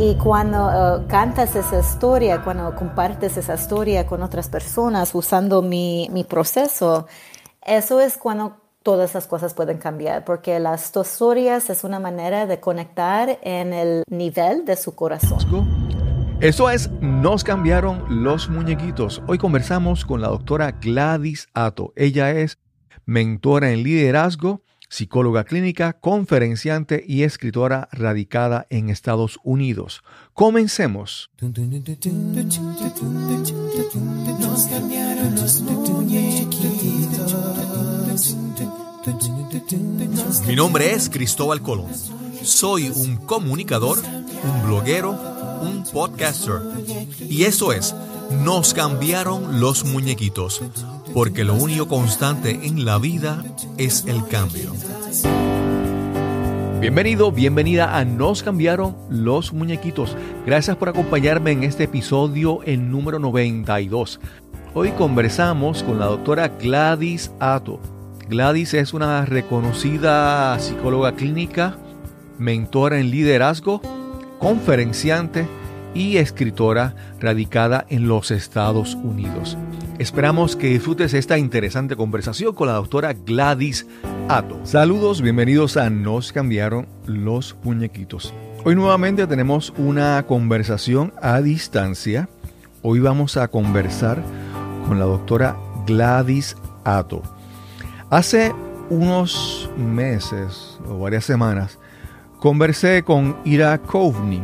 Y cuando eh, cantas esa historia, cuando compartes esa historia con otras personas usando mi, proceso, eso es cuando todas las cosas pueden cambiar, porque las dos historias es una manera de conectar en el nivel de su corazón. Eso es, nos cambiaron los muñequitos. Hoy conversamos con la doctora Gladys Ato. Ella es mentora en liderazgo psicóloga clínica, conferenciante y escritora radicada en Estados Unidos. Comencemos. Mi nombre es Cristóbal Colón. Soy un comunicador, un bloguero, un podcaster. Y eso es, nos cambiaron los muñequitos porque lo único constante en la vida es el cambio. Bienvenido, bienvenida a Nos cambiaron los muñequitos. Gracias por acompañarme en este episodio en número 92. Hoy conversamos con la doctora Gladys Ato. Gladys es una reconocida psicóloga clínica, mentora en liderazgo, conferenciante y escritora radicada en los Estados Unidos. Esperamos que disfrutes esta interesante conversación con la doctora Gladys Ato. Saludos, bienvenidos a Nos cambiaron los muñequitos. Hoy nuevamente tenemos una conversación a distancia. Hoy vamos a conversar con la doctora Gladys Ato. Hace unos meses o varias semanas conversé con Ira Kovni.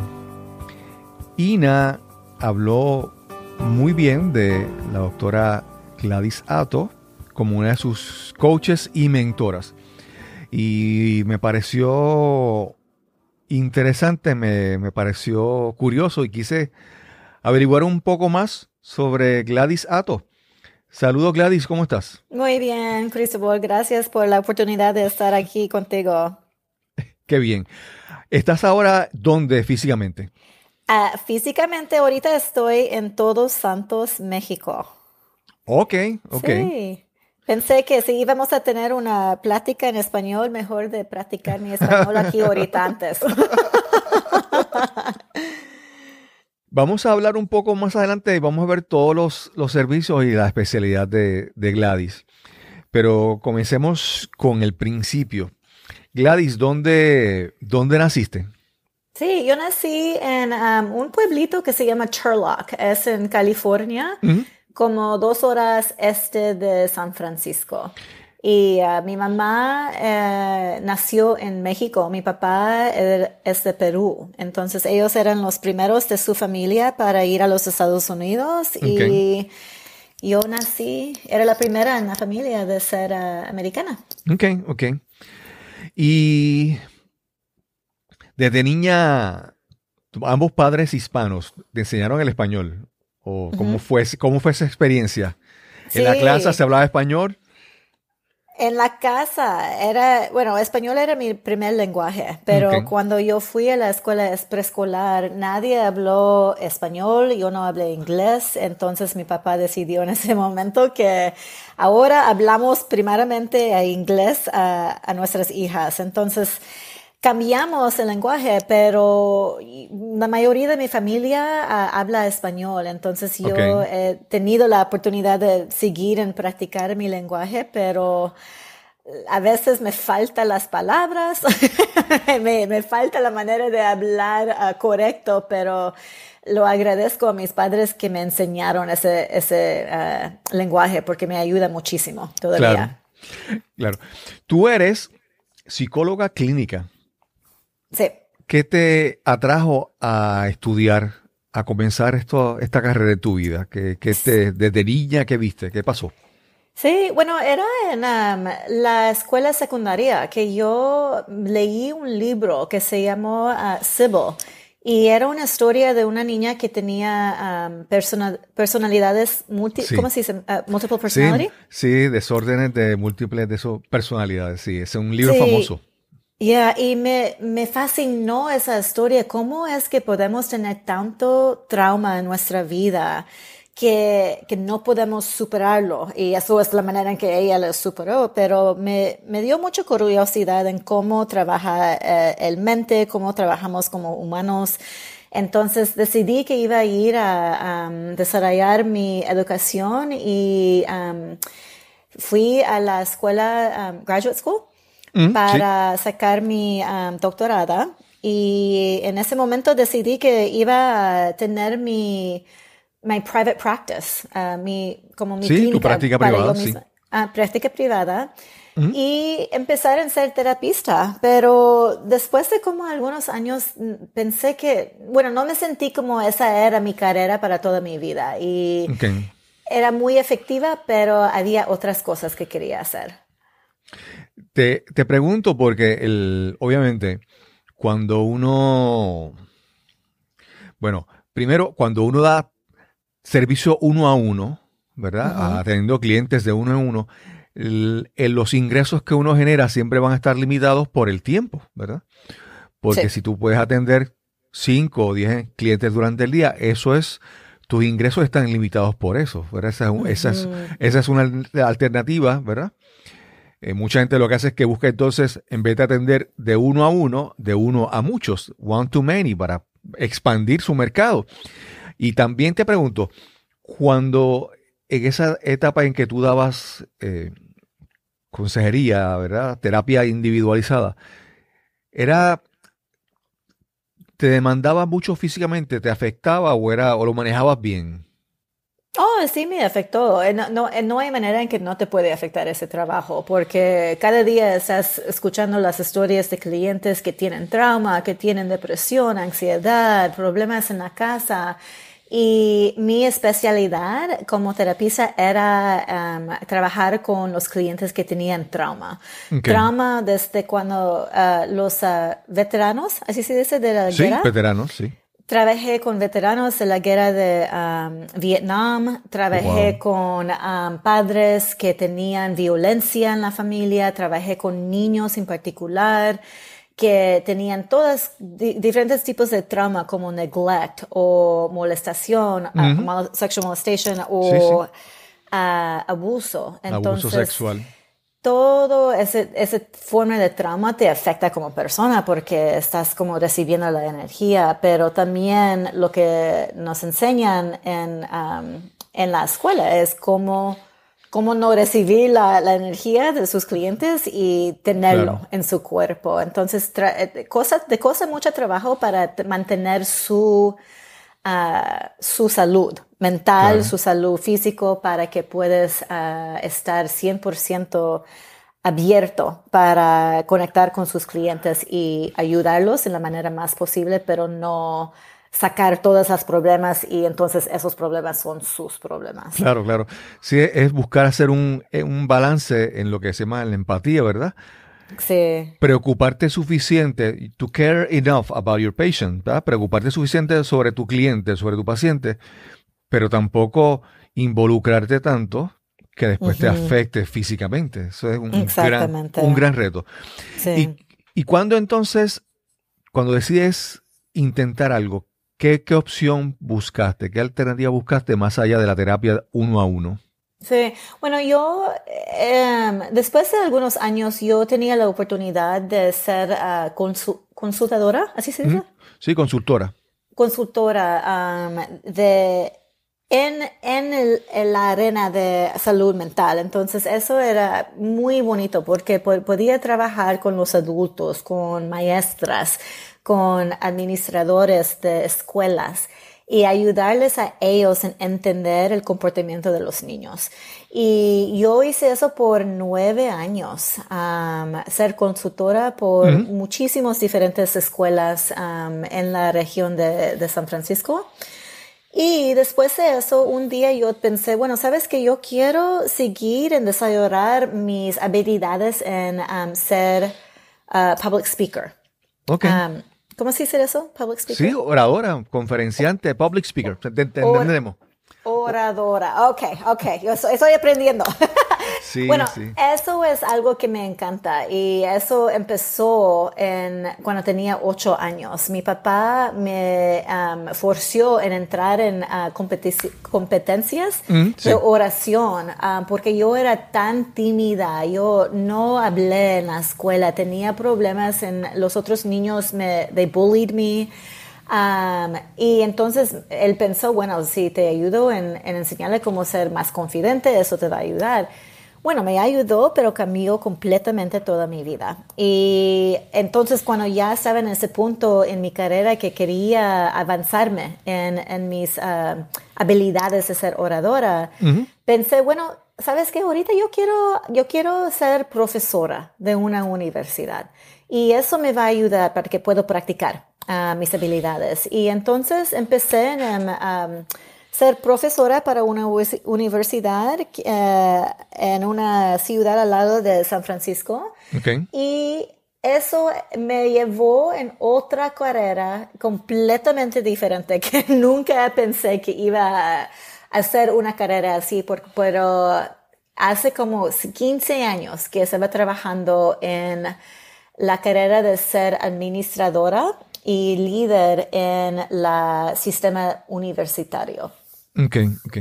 Ina habló muy bien de la doctora Gladys Ato como una de sus coaches y mentoras. Y me pareció interesante, me, pareció curioso y quise averiguar un poco más sobre Gladys Ato. Saludos Gladys, ¿cómo estás? Muy bien, Cristóbal, gracias por la oportunidad de estar aquí contigo. Qué bien. ¿Estás ahora dónde físicamente? Ah, físicamente ahorita estoy en Todos Santos, México. Ok, ok. Pensé que si íbamos a tener una plática en español, mejor de practicar mi español aquí ahorita antes. Vamos a hablar un poco más adelante y vamos a ver todos los, servicios y la especialidad de, Gladys. Pero comencemos con el principio. Gladys, ¿dónde, dónde naciste? Sí, yo nací en um, un pueblito que se llama Sherlock, es en California, como dos horas este de San Francisco. Y uh, mi mamá eh, nació en México, mi papá er, es de Perú, entonces ellos eran los primeros de su familia para ir a los Estados Unidos y yo nací, era la primera en la familia de ser uh, americana. Ok, ok. Y desde niña, ambos padres hispanos te enseñaron el español. ¿O cómo, fue, cómo fue esa experiencia? ¿En la clase se hablaba español? En la casa era, bueno, español era mi primer lenguaje, pero cuando yo fui a la escuela preescolar, nadie habló español, yo no hablé inglés, entonces mi papá decidió en ese momento que ahora hablamos primariamente a inglés a, a nuestras hijas. Entonces, cambiamos el lenguaje, pero la mayoría de mi familia ah, habla español, entonces yo he tenido la oportunidad de seguir en practicar mi lenguaje, pero eh, a veces me faltan las palabras, me, falta la manera de hablar ah, correcto, pero lo agradezco a mis padres que me enseñaron ese, ese ah, lenguaje porque me ayuda muchísimo todavía. claro. Tú eres psicóloga clínica. ¿Qué te atrajo a estudiar, a comenzar esto, esta carrera de tu vida? ¿Qué, te, desde niña, ¿qué viste? ¿Qué pasó? Sí, bueno, era en um, la escuela secundaria que yo leí un libro que se llamó uh, Sybil y era una historia de una niña que tenía um, personalidades multi ¿cómo se dice? Uh, multiple personality. Sí, desórdenes de múltiples de esas personalidades, sí, es un libro famoso yeah, y me, me fascinó esa historia. ¿Cómo es que podemos tener tanto trauma en nuestra vida que, que no podemos superarlo? Y eso es la manera en que ella lo superó, pero me, me dio mucha curiosidad en cómo trabaja eh, el mente, cómo trabajamos como humanos. Entonces decidí que iba a ir a, um, desarrollar mi educación y um, fui a la escuela um, Graduate School para sacar mi um, doctorada y en ese momento decidí que iba a tener mi my private practice, uh, mi, como mi sí, tu ah, práctica privada, sí. práctica privada. Y empezar a ser terapista, pero después de como algunos años mm, pensé que, bueno, no me sentí como esa era mi carrera para toda mi vida y era muy efectiva, pero había otras cosas que quería hacer. Te, pregunto porque el, obviamente cuando uno, bueno, primero cuando uno da servicio uno a uno, ¿verdad? Atendiendo ah, clientes de uno en uno, eh, los ingresos que uno genera siempre van a estar limitados por el tiempo, ¿verdad? Porque si tú puedes atender 5 o 10 clientes durante el día, eso es, tus ingresos están limitados por eso, ¿verdad? Esa, esa es una alternativa, ¿verdad? Eh, mucha gente lo que hace es que busca entonces, en vez de atender de uno a uno, de uno a muchos, one to many, para expandir su mercado. Y también te pregunto, cuando en esa etapa en que tú dabas eh, consejería, ¿verdad? Terapia individualizada, era te demandaba mucho físicamente, te afectaba o era o lo manejabas bien. Oh, sí me afectó. Eh, no, eh, no, hay manera en que no te puede afectar ese trabajo, porque cada día estás escuchando las historias de clientes que tienen trauma, que tienen depresión, ansiedad, problemas en la casa. Y mi especialidad como terapista era em, trabajar con los clientes que tenían trauma. Trauma desde cuando eh, los veteranos, así se dice, de la guerra. Sí, veteranos, sí Trabajé con veteranos de la guerra de um, Vietnam, trabajé con um, padres que tenían violencia en la familia, trabajé con niños en particular que tenían todos diferentes tipos de trauma como neglect o molestación, uh, sexual molestación o uh, abuso. abuso sexual todo ese, ese forma de trauma te afecta como persona porque estás como recibiendo la energía, pero también lo que nos enseñan en, um, en la escuela es cómo, cómo no recibir la, la, energía de sus clientes y tenerlo en su cuerpo. Entonces, eh, cosa, te cosa mucho trabajo para mantener su, ah, su salud mental, su salud físico, para que puedas ah, estar 100% abierto para conectar con sus clientes y ayudarlos en la manera más posible, pero no sacar todos los problemas y entonces esos problemas son sus problemas. Claro, claro. Sí, es buscar hacer eh, un, balance en lo que se llama la empatía, ¿verdad? Sí. Preocuparte suficiente, to care enough about your patient, ¿verdad? Preocuparte suficiente sobre tu cliente, sobre tu paciente, pero tampoco involucrarte tanto que después te afecte físicamente. Eso es un, gran, un gran reto. Y, y, cuando entonces, cuando decides intentar algo, ¿qué, opción buscaste? ¿Qué alternativa buscaste más allá de la terapia uno a uno? Sí, bueno, yo em, después de algunos años yo tenía la oportunidad de ser uh, consultadora, ¿así se dice? Sí, consultora. Consultora de en, en, la arena de salud mental. Entonces, eso era muy bonito porque podía trabajar con los adultos, con maestras, con administradores de escuelas y ayudarles a ellos en entender el comportamiento de los niños. Y yo hice eso por nueve años, ser consultora por muchísimas diferentes escuelas en la región de, de San Francisco. Y después de eso, un día yo pensé, bueno, sabes que yo quiero seguir en desarrollar mis habilidades en um, ser uh, public speaker. Okay. Um, ¿Cómo se dice eso? Public speaker. Sí, oradora, conferenciante, public speaker. Entendemos. Oradora. Ok, ok. Yo estoy aprendiendo. bueno, eso es algo que me encanta y eso empezó en, cuando tenía ocho años. Mi papá me um, forció en entrar en uh, competencias mm, de oración uh, porque yo era tan tímida, yo no hablé en la escuela, tenía problemas en los otros niños, me, they bullied me. Um, y entonces él pensó, bueno, si te ayudo en enseñarle cómo ser más confidente, eso te va a ayudar. Bueno, me ayudó, pero cambió completamente toda mi vida. Y entonces cuando ya estaba en ese punto en mi carrera que quería avanzarme en, en mis ah, habilidades de ser oradora, pensé, bueno, ¿sabes qué? Ahorita yo quiero, yo quiero ser profesora de una universidad y eso me va a ayudar para que puedo practicar ah, mis habilidades. Y entonces empecé en... Em, ser profesora para una universidad eh, en una ciudad al lado de San Francisco. Y eso me llevó en otra carrera completamente diferente que nunca pensé que iba a hacer una carrera así, pero hace como 15 años que estaba trabajando en la carrera de ser administradora y líder en el sistema universitario. Ok, ok.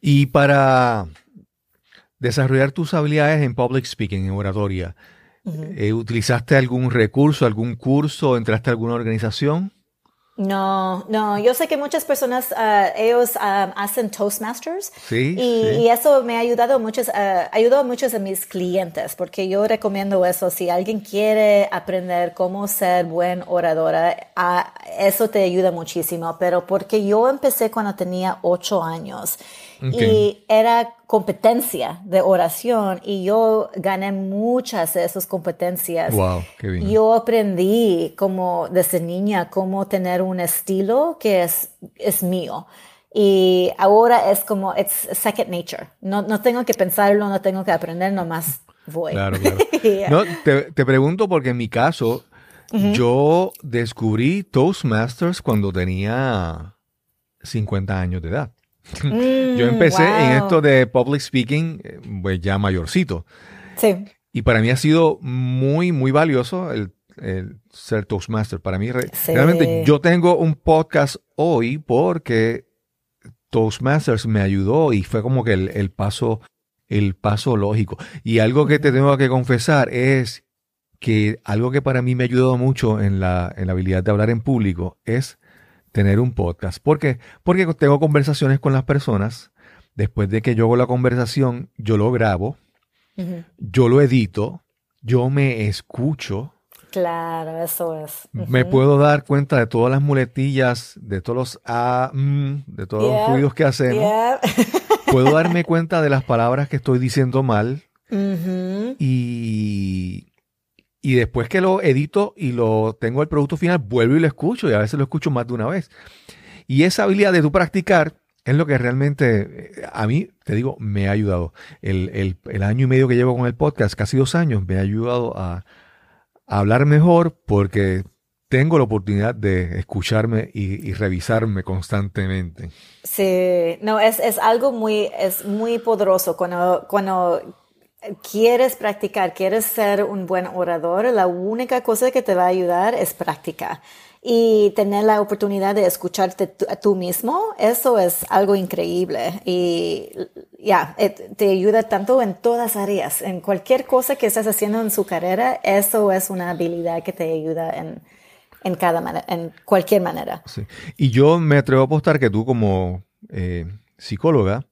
Y para desarrollar tus habilidades en public speaking, en oratoria, eh, ¿utilizaste algún recurso, algún curso, entraste a alguna organización? No, no, yo sé que muchas personas, ah, ellos ah, hacen Toastmasters y, eso me ha ayudado muchos, ah, ayudó a muchos de mis clientes porque yo recomiendo eso. Si alguien quiere aprender cómo ser buen oradora, eso te ayuda muchísimo. Pero porque yo empecé cuando tenía ocho años y era competencia de oración y yo gané muchas de esas competencias. Yo aprendí como desde niña cómo tener un estilo que es, es mío. Y ahora es como, it's second nature. No, no tengo que pensarlo, no tengo que aprender, nomás voy. te, te, pregunto porque en mi caso, yo descubrí Toastmasters cuando tenía 50 años de edad yo mm, empecé en esto de public speaking, eh, pues ya mayorcito. Sí. Y para mí ha sido muy, muy valioso el, ser Toastmaster. Para mí, realmente yo tengo un podcast hoy porque Toastmasters me ayudó y fue como que el, paso el paso lógico. Y algo que te tengo que confesar es que algo que para mí me ha ayudado mucho en la, en la habilidad de hablar en público es tener un podcast. ¿Por qué? Porque tengo conversaciones con las personas. Después de que yo hago la conversación, yo lo grabo, yo lo edito, yo me escucho. Claro, eso es. Me puedo dar cuenta de todas las muletillas, de todos los ah, mm, de todos los ruidos que hacemos. puedo darme cuenta de las palabras que estoy diciendo mal. Y y después que lo edito y lo tengo el producto final, vuelvo y lo escucho y a veces lo escucho más de una vez. Y esa habilidad de tú practicar es lo que realmente eh, a mí, te digo, me ha ayudado. El, año y medio que llevo con el podcast, casi dos años, me ha ayudado a, hablar mejor porque tengo la oportunidad de escucharme y, revisarme constantemente. Sí, no, es, es, algo muy, es muy poderoso cuando, cuando quieres practicar, quieres ser un buen orador, la única cosa que te va a ayudar es práctica. Y tener la oportunidad de escucharte a tú mismo, eso es algo increíble. Y ya, eh, te ayuda tanto en todas áreas. En cualquier cosa que estés haciendo en su carrera, eso es una habilidad que te ayuda en, cada manera, en cualquier manera. Y yo me atrevo a apostar que tú como eh, psicóloga,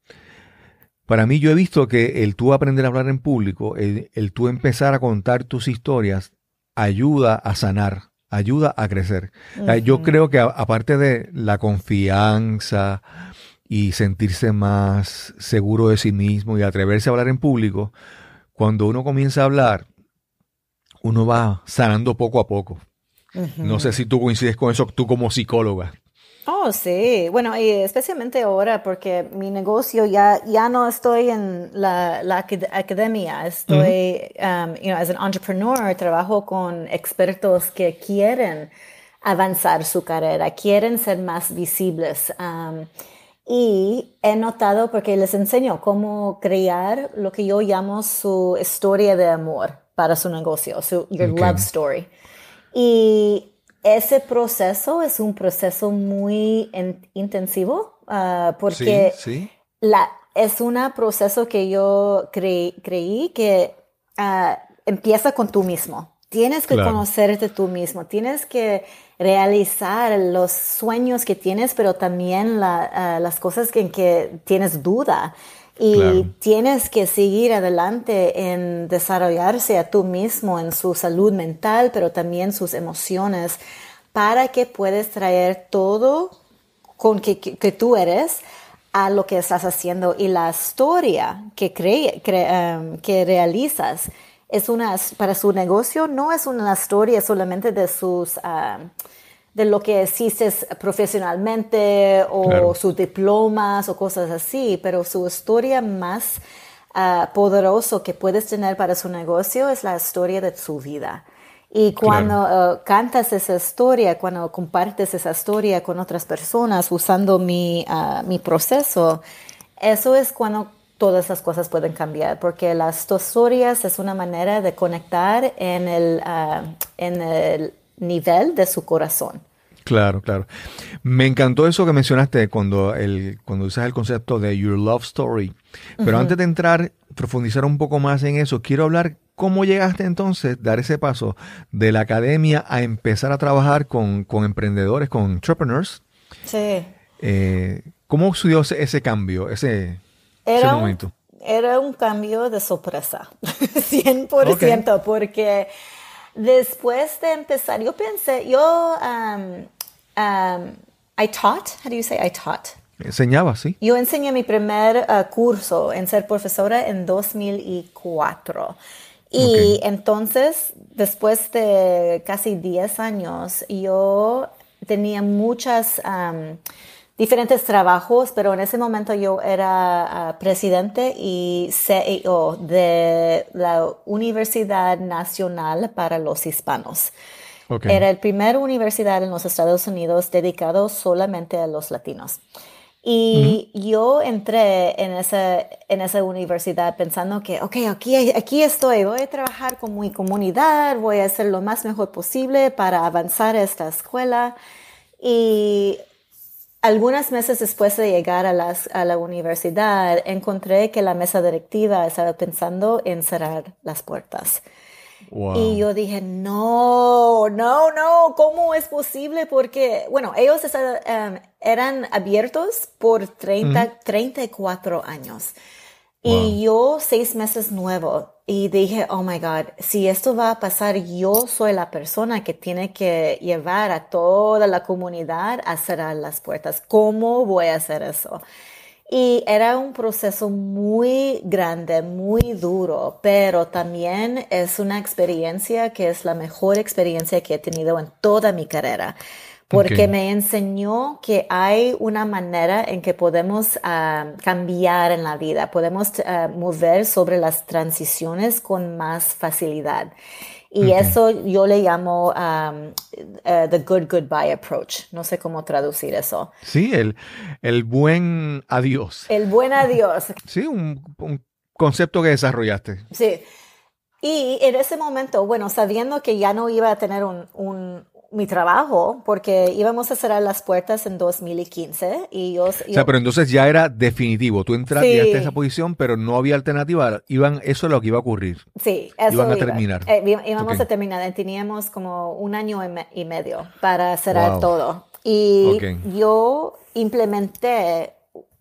para mí yo he visto que el tú aprender a hablar en público, el, tú empezar a contar tus historias, ayuda a sanar, ayuda a crecer. Yo creo que aparte de la confianza y sentirse más seguro de sí mismo y atreverse a hablar en público, cuando uno comienza a hablar, uno va sanando poco a poco. No sé si tú coincides con eso, tú como psicóloga. Oh, sí. Bueno, y especialmente ahora porque mi negocio ya, ya no estoy en la, la academia, estoy, um, you know, as an entrepreneur, trabajo con expertos que quieren avanzar su carrera, quieren ser más visibles. Um, y he notado, porque les enseño cómo crear lo que yo llamo su historia de amor para su negocio, su your love story. Y ese proceso es un proceso muy intensivo ah, porque es un proceso que yo creí que ah, empieza con tú mismo. Tienes que conocerte tú mismo, tienes que realizar los sueños que tienes, pero también ah, las cosas en que tienes duda y tienes que seguir adelante en desarrollarse a tú mismo, en su salud mental, pero también sus emociones, para que puedas traer todo con que, tú eres a lo que estás haciendo y la historia que, em, que realizas. Es una, para su negocio no es una historia solamente de sus... Ah, de lo que existes profesionalmente o sus diplomas o cosas así, pero su historia más uh, ah, poderosa que puedes tener para su negocio es la historia de su vida. Y cuando ah, cantas esa historia, cuando compartes esa historia con otras personas usando mi, ah, mi proceso, eso es cuando todas las cosas pueden cambiar, porque las historias es una manera de conectar en el, en el nivel de su corazón. Claro, claro. Me encantó eso que mencionaste cuando, el, cuando usas el concepto de Your Love Story. Pero antes de entrar, profundizar un poco más en eso, quiero hablar cómo llegaste entonces, dar ese paso de la academia a empezar a trabajar con, emprendedores, con entrepreneurs. Sí. Eh, ¿Cómo sucedió ese, cambio, ese, momento? era un cambio de sorpresa, 100%, porque Después de empezar, yo pensé, yo, um, um, I taught, ¿cómo do I taught? Enseñaba, sí. Yo enseñé mi primer uh, curso en ser profesora en 2004. Y entonces, después de casi 10 años, yo tenía muchas... Um, diferentes trabajos, pero en ese momento yo era ah, presidente y CEO de la Universidad Nacional para los Hispanos. Era el primer universidad en los Estados Unidos dedicado solamente a los latinos. Y yo entré en esa, en esa universidad pensando que, ok, aquí, aquí estoy, voy a trabajar con mi comunidad, voy a hacer lo más mejor posible para avanzar esta escuela. Y algunas meses después de llegar a, la universidad, encontré que la mesa directiva estaba pensando en cerrar las puertas. Y yo dije, no, no, no, ¿cómo es posible? Porque, bueno, ellos em, eran abiertos por 30, 34 años. Y yo seis meses nuevo y dije, oh my God, si esto va a pasar, yo soy la persona que tiene que llevar a toda la comunidad a cerrar las puertas. ¿Cómo voy a hacer eso? Y era un proceso muy grande, muy duro, pero también es una experiencia que es la mejor experiencia que he tenido en toda mi carrera porque me enseñó que hay una manera en que podemos ah, cambiar en la vida, podemos ah, mover sobre las transiciones con más facilidad. Y eso yo le llamo eh, the good goodbye approach. No sé cómo traducir eso. Sí, el, el buen adiós. El buen adiós. sí, un, un concepto que desarrollaste. Sí. Y en ese momento, bueno, sabiendo que ya no iba a tener un mi trabajo porque íbamos a cerrar las puertas en 2015 y yo, O sea, pero entonces ya era definitivo. Tú entraste a esa posición, pero no había alternativa. Iban, eso es lo que iba a ocurrir. Sí, eso Iban a terminar. Eh, íbamos a terminar. Eh, teníamos como un año y, medio para cerrar todo. Y yo implementé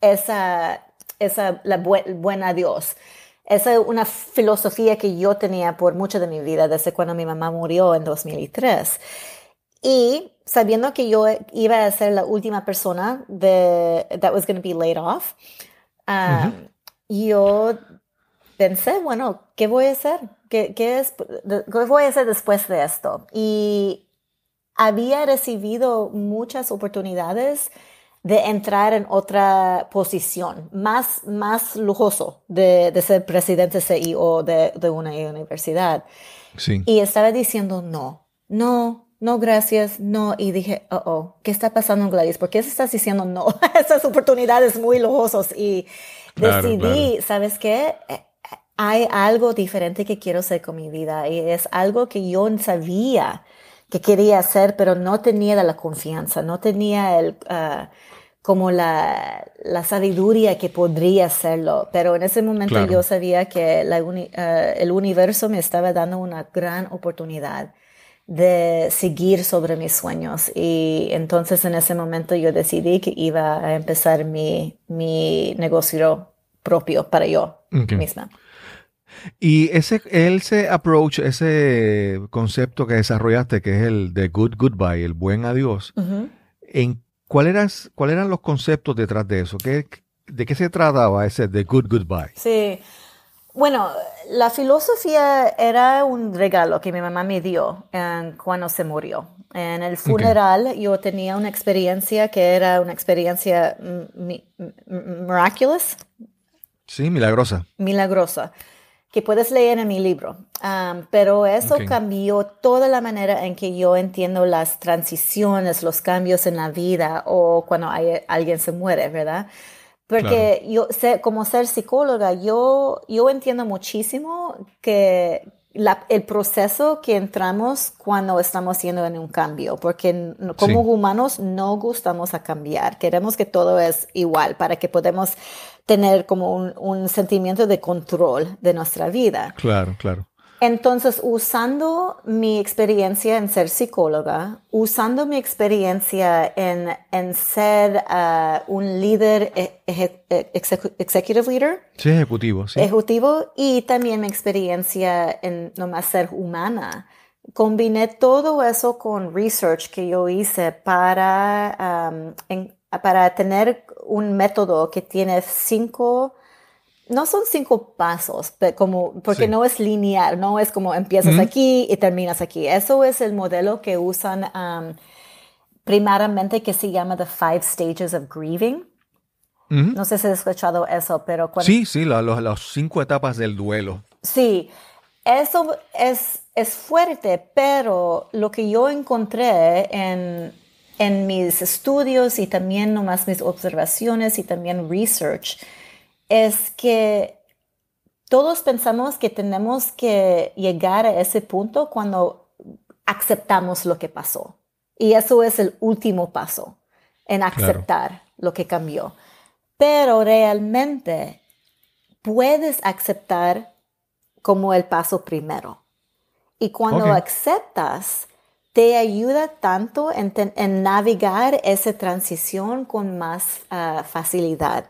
esa, esa la buen buena Dios. Esa es una filosofía que yo tenía por mucho de mi vida, desde cuando mi mamá murió en 2003. Y sabiendo que yo iba a ser la última persona de, that was going to be laid off, um, yo pensé, bueno, ¿qué voy a hacer? ¿Qué, es, ¿Qué voy a hacer después de esto? Y había recibido muchas oportunidades de entrar en otra posición más, más lujoso de, de ser presidente CEO de, de, una universidad. Sí. Y estaba diciendo, no, no, no gracias, no, y dije, oh, ¿qué está pasando Gladys? ¿Por qué estás diciendo no? Esas oportunidades muy lujosas y decidí, ¿sabes qué? Eh, hay algo diferente que quiero hacer con mi vida y es algo que yo sabía que quería hacer, pero no tenía la confianza, no tenía el, ah, como la, la, sabiduría que podría hacerlo. Pero en ese momento yo sabía que ah, el universo me estaba dando una gran oportunidad de seguir sobre mis sueños. Y entonces en ese momento yo decidí que iba a empezar mi, negocio propio para yo misma. Y ese, se approach, ese concepto que desarrollaste, que es el de good goodbye, el buen adiós, ¿en cuál eran los conceptos detrás de eso? ¿De qué se trataba ese de good goodbye? Bueno, la filosofía era un regalo que mi mamá me dio eh, cuando se murió. En el funeral yo tenía una experiencia que era una experiencia miraculous. Sí, milagrosa. Milagrosa, que puedes leer en mi libro. pero eso cambió toda la manera en que yo entiendo las transiciones, los cambios en la vida o cuando alguien se muere, ¿verdad? Porque yo sé, como ser psicóloga, yo, yo entiendo muchísimo que el proceso que entramos cuando estamos haciendo en un cambio, porque como humanos no gustamos a cambiar, queremos que todo es igual para que podamos tener como un sentimiento de control de nuestra vida. Claro, claro. Entonces, usando mi experiencia en ser psicóloga, usando mi experiencia en, ser uh, un líder e-, e-, executive leader. ejecutivo, Ejecutivo y también mi experiencia en nomás ser humana. Combiné todo eso con research que yo hice para, um, para tener un método que tiene cinco no son cinco pasos, como, porque no es lineal, no es como empiezas aquí y terminas aquí. Eso es el modelo que usan primeramente primariamente que se llama The Five Stages of Grieving. No sé si has escuchado eso, pero Sí, sí, las cinco etapas del duelo. Sí, eso es, es fuerte, pero lo que yo encontré en, en mis estudios y también nomás mis observaciones y también research es que todos pensamos que tenemos que llegar a ese punto cuando aceptamos lo que pasó. Y eso es el último paso en aceptar lo que cambió. Pero realmente puedes aceptar como el paso primero. Y cuando aceptas, te ayuda tanto en, navegar esa transición con más ah, facilidad.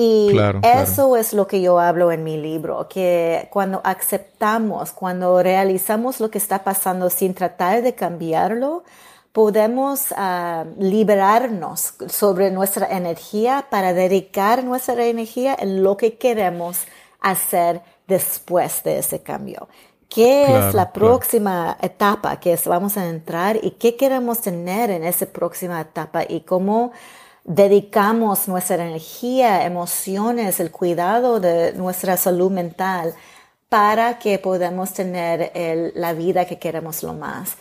Y eso es lo que yo hablo en mi libro, que cuando aceptamos, cuando realizamos lo que está pasando sin tratar de cambiarlo, podemos ah, liberarnos sobre nuestra energía para dedicar nuestra energía en lo que queremos hacer después de ese cambio. ¿Qué es la próxima etapa que vamos a entrar y qué queremos tener en esa próxima etapa y cómo dedicamos nuestra energía, emociones, el cuidado de nuestra salud mental para que podamos tener la vida que queremos lo más.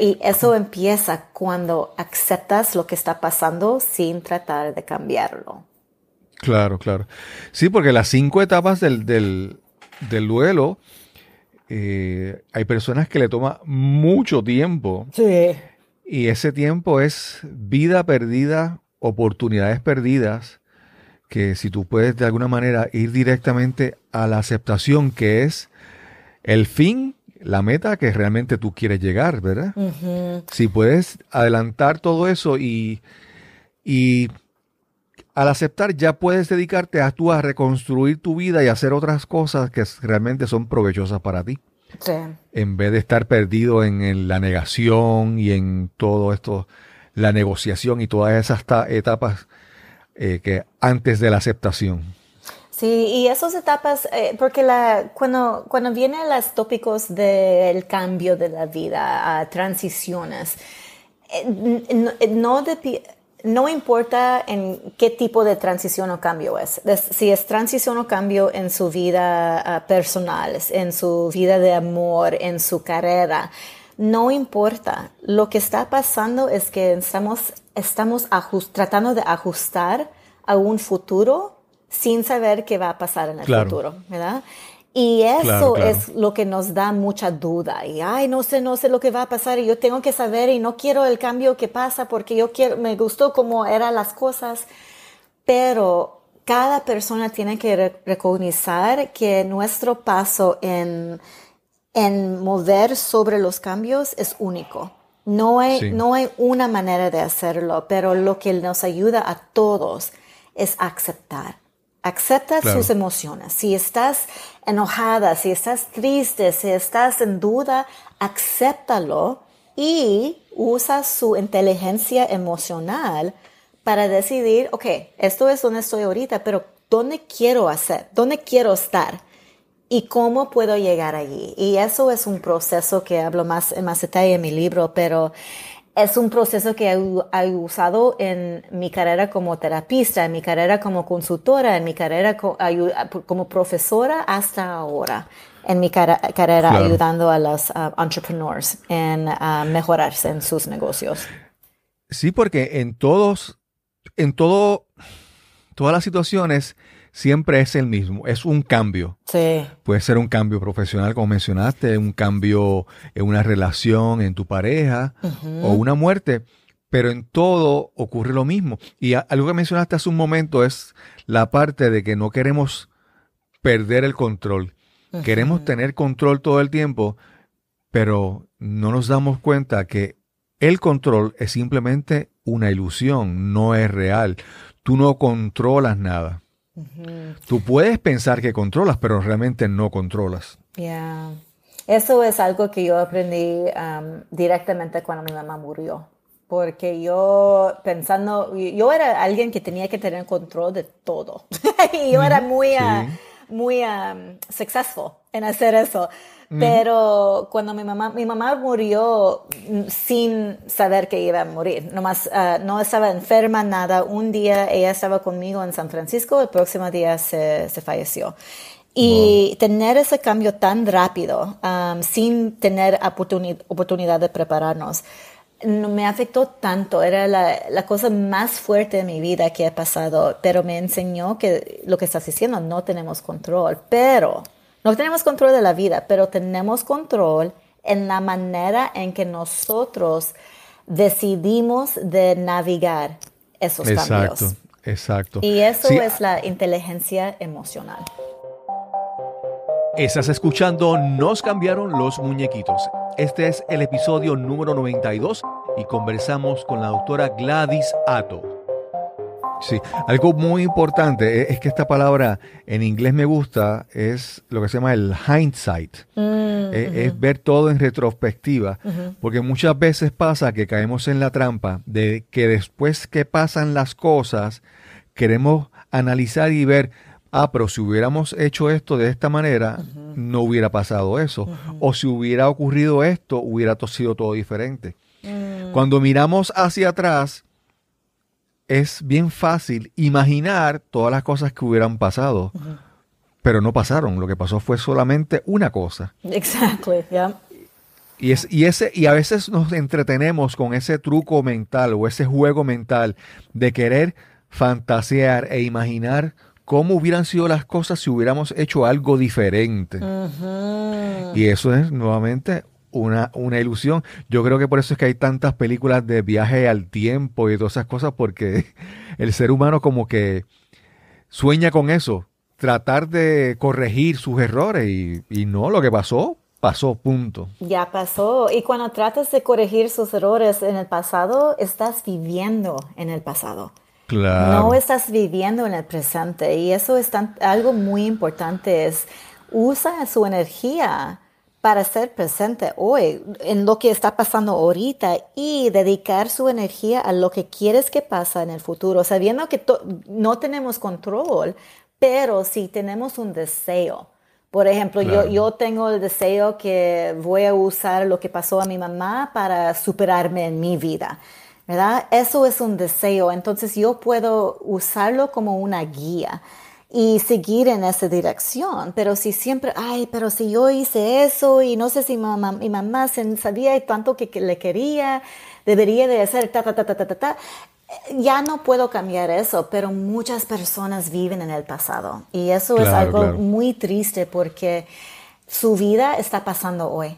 y eso empieza cuando aceptas lo que está pasando sin tratar de cambiarlo. Claro, claro. Sí, porque las cinco etapas del, duelo, eh, hay personas que le toma mucho tiempo. Sí. Y ese tiempo es vida perdida oportunidades perdidas que si tú puedes de alguna manera ir directamente a la aceptación que es el fin, la meta que realmente tú quieres llegar, ¿verdad? Si puedes adelantar todo eso y, al aceptar ya puedes dedicarte a tú a reconstruir tu vida y hacer otras cosas que realmente son provechosas para ti. En vez de estar perdido en la negación y en todo esto la negociación y todas esas etapas eh, que antes de la aceptación. Sí, y esas etapas, eh, porque cuando, cuando vienen los tópicos del cambio de la vida, transiciones, eh, no, no, importa en qué tipo de transición o cambio es, si es transición o cambio en su vida ah, personal, en su vida de amor, en su carrera, no importa. Lo que está pasando es que estamos, estamos tratando de ajustar a un futuro sin saber qué va a pasar en el futuro, ¿verdad? Y eso es lo que nos da mucha duda. Y, ay, no sé, no sé lo que va a pasar y yo tengo que saber y no quiero el cambio que pasa porque yo quiero, me gustó cómo eran las cosas. Pero cada persona tiene que reconocer que nuestro paso en en mover sobre los cambios es único. No hay, una manera de hacerlo, pero lo que nos ayuda a todos es aceptar. Acepta sus emociones. Si estás enojada, si estás triste, si estás en duda, acéptalo y usa su inteligencia emocional para decidir, ok, esto es donde estoy ahorita, pero ¿dónde quiero hacer? ¿Dónde quiero estar? ¿Y cómo puedo llegar allí? Y eso es un proceso que hablo más, más detalle en mi libro, pero es un proceso que he, usado en mi carrera como terapista, en mi carrera como consultora, en mi carrera como profesora hasta ahora, en mi carrera ayudando a los entrepreneurs en mejorarse en sus negocios. Sí, porque en todos, en todo, todas las situaciones, siempre es el mismo, es un cambio. Sí. Puede ser un cambio profesional, como mencionaste, un cambio en una relación, en tu pareja o una muerte, pero en todo ocurre lo mismo. Y algo que mencionaste hace un momento es la parte de que no queremos perder el control. Queremos tener control todo el tiempo, pero no nos damos cuenta que el control es simplemente una ilusión, no es real. Tú no controlas nada. Tú puedes pensar que controlas, pero realmente no controlas. Yeah. Eso es algo que yo aprendí um, directamente cuando mi mamá murió porque yo pensando, yo era alguien que tenía que tener control de todo. y yo era muy, uh, muy um, successful en hacer eso pero cuando mi mamá, mi mamá murió sin saber que iba a morir, ah, no estaba enferma, nada, un día ella estaba conmigo en San Francisco, el próximo día se, se falleció. Y tener ese cambio tan rápido, sin tener oportunidad de prepararnos, no me afectó tanto, era la, la, cosa más fuerte de mi vida que he pasado, pero me enseñó que lo que estás diciendo no tenemos control, pero no tenemos control de la vida, pero tenemos control en la manera en que nosotros decidimos de navegar esos exacto, Exacto. Y eso es la inteligencia emocional. Estás escuchando Nos cambiaron los muñequitos. Este es el episodio número 92 y conversamos con la doctora Gladys Ato. Sí, algo muy importante e, es que esta palabra en inglés me gusta, es lo que se llama el hindsight, mm, e, es, ver todo en retrospectiva, porque muchas veces pasa que caemos en la trampa de que después que pasan las cosas, queremos analizar y ver, ah, pero si hubiéramos hecho esto de esta manera, no hubiera pasado eso, o si hubiera ocurrido esto, hubiera sido todo diferente. Mm. Cuando miramos hacia atrás, es bien fácil imaginar todas las cosas que hubieran pasado, pero no pasaron. Lo que pasó fue solamente una cosa. Exactly, Y, es, ese, y a veces nos entretenemos con ese truco mental o ese juego mental de querer fantasear e imaginar cómo hubieran sido las cosas si hubiéramos hecho algo diferente. Y eso es nuevamente una, ilusión. Yo creo que por eso es que hay tantas películas de viaje al tiempo y todas esas cosas, porque el ser humano como que sueña con eso, tratar de corregir sus errores y, no, lo que pasó pasó, punto. Ya pasó. Y cuando tratas de corregir sus errores en el pasado, estás viviendo en el pasado. Claro. No estás viviendo en el presente. Y eso es algo muy importante, es usa su energía para ser presente hoy en lo que está pasando ahorita y dedicar su energía a lo que quieres que pasa en el futuro, sabiendo que no tenemos control, pero si tenemos un deseo. Por ejemplo, yo, yo tengo el deseo que voy a usar lo que pasó a mi mamá para superarme en mi vida, ¿verdad? Eso es un deseo, entonces yo puedo usarlo como una guía y seguir en esa dirección. Pero si siempre, ay, pero si yo hice eso y no sé si mamá, mi mamá sabía tanto que, le quería, debería de hacer ta, ta, ta, ta, ta, ta, eh, ya no puedo cambiar eso, pero muchas personas viven en el pasado y eso es algo muy triste porque su vida está pasando hoy.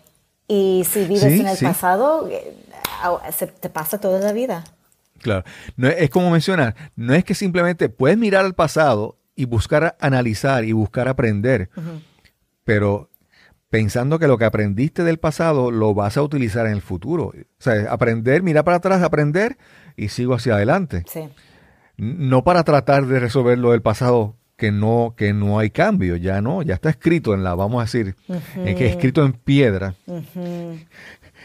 Y si vives en el pasado, eh, te pasa toda la vida. Claro, no, es como mencionar, no es que simplemente puedes mirar al pasado y buscar analizar y buscar aprender. Pero pensando que lo que aprendiste del pasado lo vas a utilizar en el futuro. O sea, aprender, mirar para atrás, aprender y sigo hacia adelante. No para tratar de resolver lo del pasado que no, que no hay cambio, ya no, ya está escrito en la, vamos a decir, eh, que que escrito en piedra.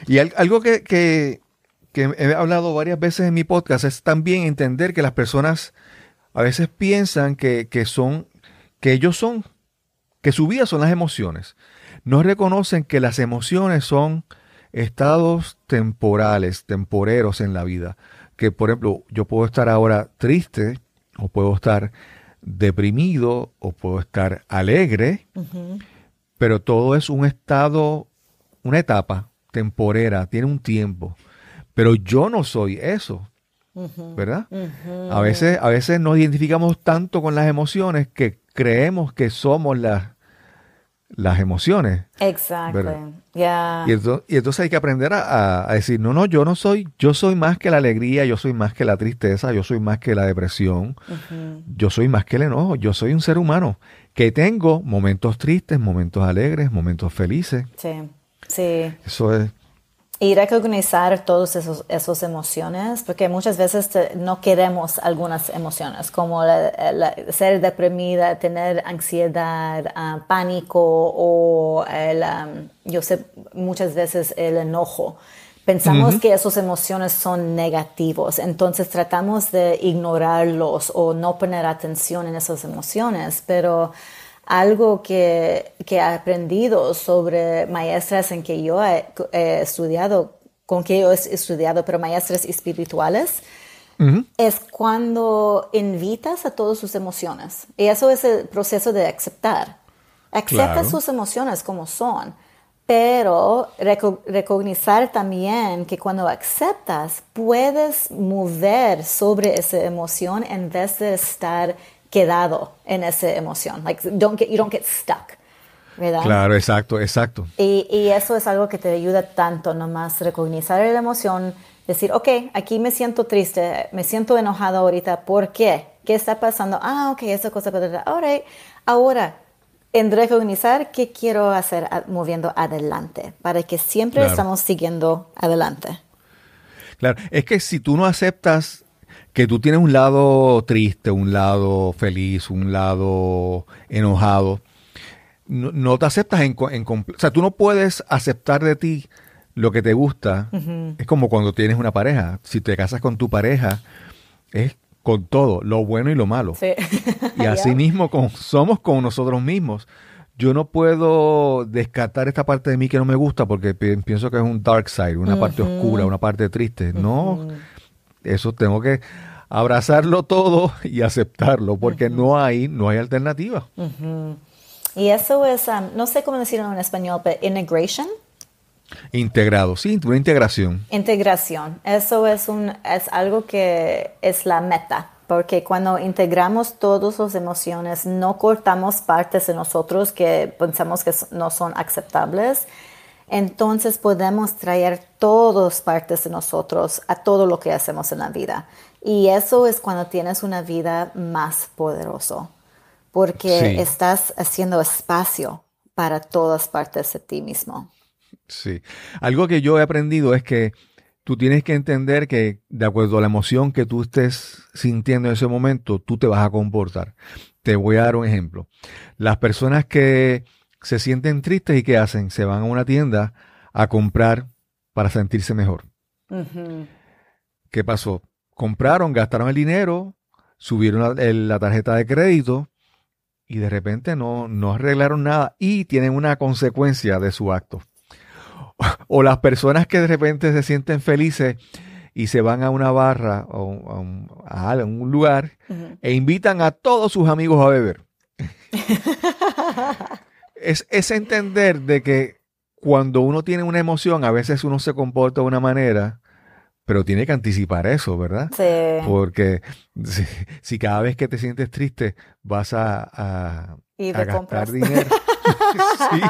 Y algo que, he hablado varias veces en mi podcast es también entender que las personas a veces piensan que, son, que ellos son, que su vida son las emociones. No reconocen que las emociones son estados temporales, temporeros en la vida. Que por ejemplo, yo puedo estar ahora triste o puedo estar deprimido o puedo estar alegre, pero todo es un estado, una etapa temporera, tiene un tiempo. Pero yo no soy eso. ¿verdad? a, veces, a veces nos identificamos tanto con las emociones que creemos que somos las, las emociones. Exacto. Y, entonces, hay que aprender a, decir, no, no, yo no soy, yo soy más que la alegría, yo soy más que la tristeza, yo soy más que la depresión, yo soy más que el enojo, yo soy un ser humano que tengo momentos tristes, momentos alegres, momentos felices. Sí, sí. Eso es y reconocer todas esas emociones, porque muchas veces no queremos algunas emociones, como ser deprimida, tener ansiedad, ah, pánico o yo sé muchas veces el enojo. Pensamos que esas emociones son negativos, entonces tratamos de ignorarlos o no poner atención en esas emociones, pero algo que, he aprendido sobre maestras en que yo he, estudiado, con que yo he estudiado, pero maestras espirituales, es cuando invitas a todas sus emociones. Y eso es el proceso de aceptar. Acepta sus emociones como son, pero reconocer también que cuando aceptas, puedes mover sobre esa emoción en vez de estar quedado en esa emoción. Like, don't get, you don't get stuck. ¿verdad? Claro, exacto, exacto. Y, y, eso es algo que te ayuda tanto, nomás reconocer la emoción, decir, ok, aquí me siento triste, me siento enojado ahorita, ¿por qué? ¿Qué está pasando? Ah, ok, esa cosa, puede Ahora, en recognizar qué quiero hacer moviendo adelante, para que siempre estamos siguiendo adelante. Claro, es que si tú no aceptas que tú tienes un lado triste, un lado feliz, un lado enojado. No, te aceptas en, en, O sea, tú no puedes aceptar de ti lo que te gusta. Es como cuando tienes una pareja. Si te casas con tu pareja, es con todo, lo bueno y lo malo. Sí. y así mismo somos con nosotros mismos. Yo no puedo descartar esta parte de mí que no me gusta porque pienso que es un dark side, una parte oscura, una parte triste. No eso tengo que abrazarlo todo y aceptarlo, porque no hay, no hay alternativa. Y eso es, um, no sé cómo decirlo en español, pero integration. Integrado, sí, una integración. Integración, eso es, un, es algo que es la meta, porque cuando integramos todas las emociones, no cortamos partes de nosotros que pensamos que no son aceptables, entonces podemos traer todas partes de nosotros a todo lo que hacemos en la vida. Y eso es cuando tienes una vida más poderosa, porque estás haciendo espacio para todas partes de ti mismo. Sí. Algo que yo he aprendido es que tú tienes que entender que de acuerdo a la emoción que tú estés sintiendo en ese momento, tú te vas a comportar. Te voy a dar un ejemplo. Las personas que se sienten tristes y ¿qué hacen? Se van a una tienda a comprar para sentirse mejor. ¿Qué pasó? Compraron, gastaron el dinero, subieron la, tarjeta de crédito y de repente no, no arreglaron nada y tienen una consecuencia de su acto. O las personas que de repente se sienten felices y se van a una barra o a un, lugar e invitan a todos sus amigos a beber. es, entender de que cuando uno tiene una emoción, a veces uno se comporta de una manera, pero tiene que anticipar eso, ¿verdad? Sí. Porque si, cada vez que te sientes triste vas a, de dinero. sí.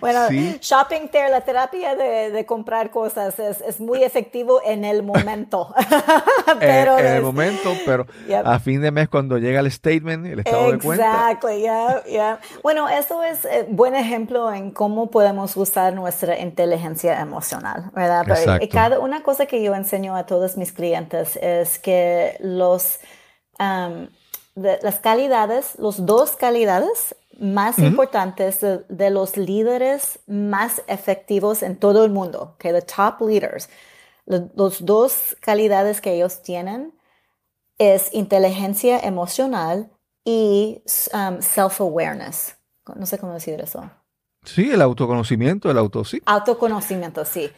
Bueno, shopping therapy, la terapia de, comprar cosas es, muy efectivo en el momento. Eh, pero en el momento, pero a fin de mes cuando llega el statement, el estado de cuenta. Exacto, Ya, yeah. Bueno, eso es eh, buen ejemplo en cómo podemos usar nuestra inteligencia emocional, ¿verdad? Eh, Exacto. cada una cosa que yo enseño a todos mis clientes es que los las calidades, los dos calidades más importantes de, los líderes más efectivos en todo el mundo, que okay, the top leaders. los dos calidades que ellos tienen es inteligencia emocional y um, self-awareness. No sé cómo decir eso. Sí, el autoconocimiento, el auto sí. Autoconocimiento, sí.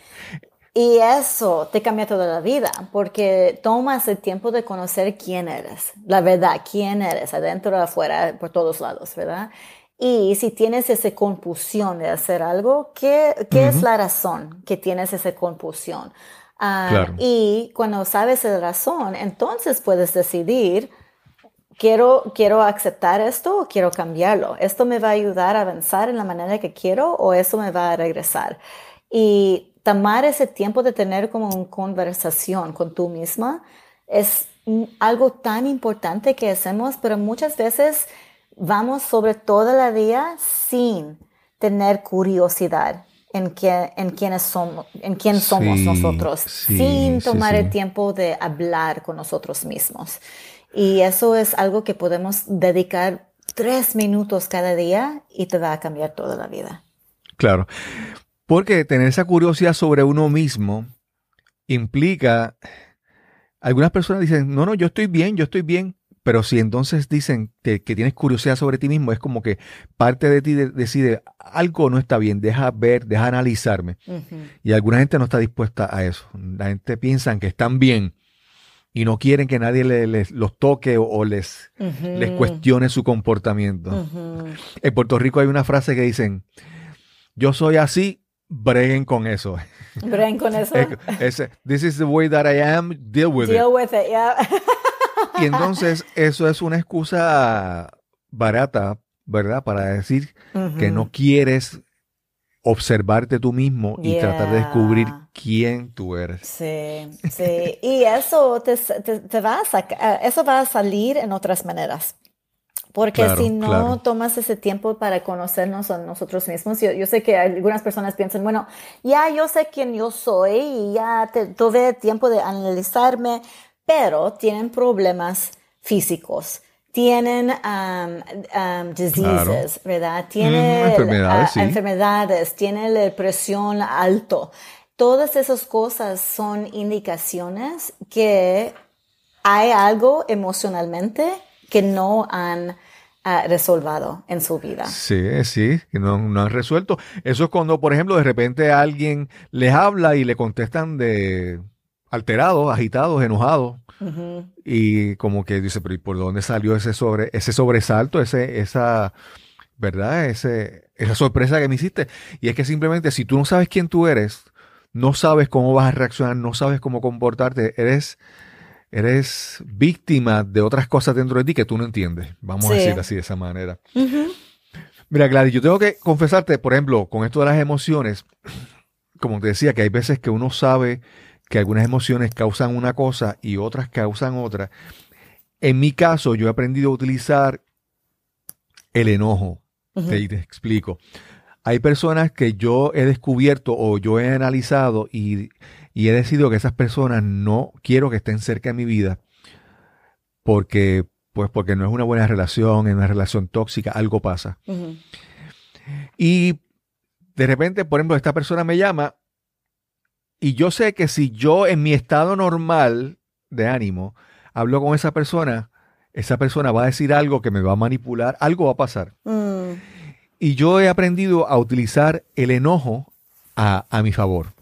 Y eso te cambia toda la vida porque tomas el tiempo de conocer quién eres, la verdad, quién eres, adentro, afuera, por todos lados, ¿verdad? Y si tienes esa compulsión de hacer algo, ¿qué, es la razón que tienes esa compulsión? Ah, y cuando sabes la razón, entonces puedes decidir, quiero, quiero aceptar esto o quiero cambiarlo. ¿Esto me va a ayudar a avanzar en la manera que quiero o eso me va a regresar? Y tomar ese tiempo de tener como una conversación con tú misma es algo tan importante que hacemos, pero muchas veces vamos sobre todo la día sin tener curiosidad en, que, en, quiénes somos, en quién somos nosotros, sin tomar el tiempo de hablar con nosotros mismos. Y eso es algo que podemos dedicar tres minutos cada día y te va a cambiar toda la vida. Claro. Porque tener esa curiosidad sobre uno mismo implica, algunas personas dicen, no, no, yo estoy bien, yo estoy bien, pero si entonces dicen que, tienes curiosidad sobre ti mismo, es como que parte de ti decide, algo no está bien, deja ver, deja analizarme. Y alguna gente no está dispuesta a eso. La gente piensa que están bien y no quieren que nadie les, los toque o, les, les cuestione su comportamiento. En Puerto Rico hay una frase que dicen, yo soy así breguen con eso. Breguen con eso. this is the way that I am, deal with it. Deal with it, yeah. Y entonces eso es una excusa barata, ¿verdad? Para decir que no quieres observarte tú mismo y tratar de descubrir quién tú eres. Sí, sí. Y eso te, te, te va a eh, eso va a salir en otras maneras porque si no tomas ese tiempo para conocernos a nosotros mismos, yo, sé que algunas personas piensan, bueno, ya yo sé quién yo soy y ya te, tuve tiempo de analizarme, pero tienen problemas físicos tienen diseases, ¿verdad? Mm, tienen enfermedades, tienen ah, tiene presión alto. Todas esas cosas son indicaciones que hay algo emocionalmente que no han resolvado en su vida. Sí, sí, que no, han resuelto. Eso es cuando, por ejemplo, de repente alguien les habla y le contestan de alterado, agitados, enojados. Y como que dice, pero ¿y por dónde salió ese sobre, ese sobresalto, ese, esa, ¿verdad? Ese, esa sorpresa que me hiciste. Y es que simplemente si tú no sabes quién tú eres, no sabes cómo vas a reaccionar, no sabes cómo comportarte, eres eres víctima de otras cosas dentro de ti que tú no entiendes. Vamos a decir así de esa manera. Mira, Gladys, yo tengo que confesarte, por ejemplo, con esto de las emociones, como te decía, que hay veces que uno sabe que algunas emociones causan una cosa y otras causan otra. En mi caso, yo he aprendido a utilizar el enojo. te explico. Hay personas que yo he descubierto o yo he analizado y y he decidido que esas personas no quiero que estén cerca de mi vida porque pues porque no es una buena relación, es una relación tóxica, algo pasa. Y de repente, por ejemplo, esta persona me llama y yo sé que si yo en mi estado normal de ánimo hablo con esa persona, esa persona va a decir algo que me va a manipular, algo va a pasar. Mm. Y yo he aprendido a utilizar el enojo a, mi favor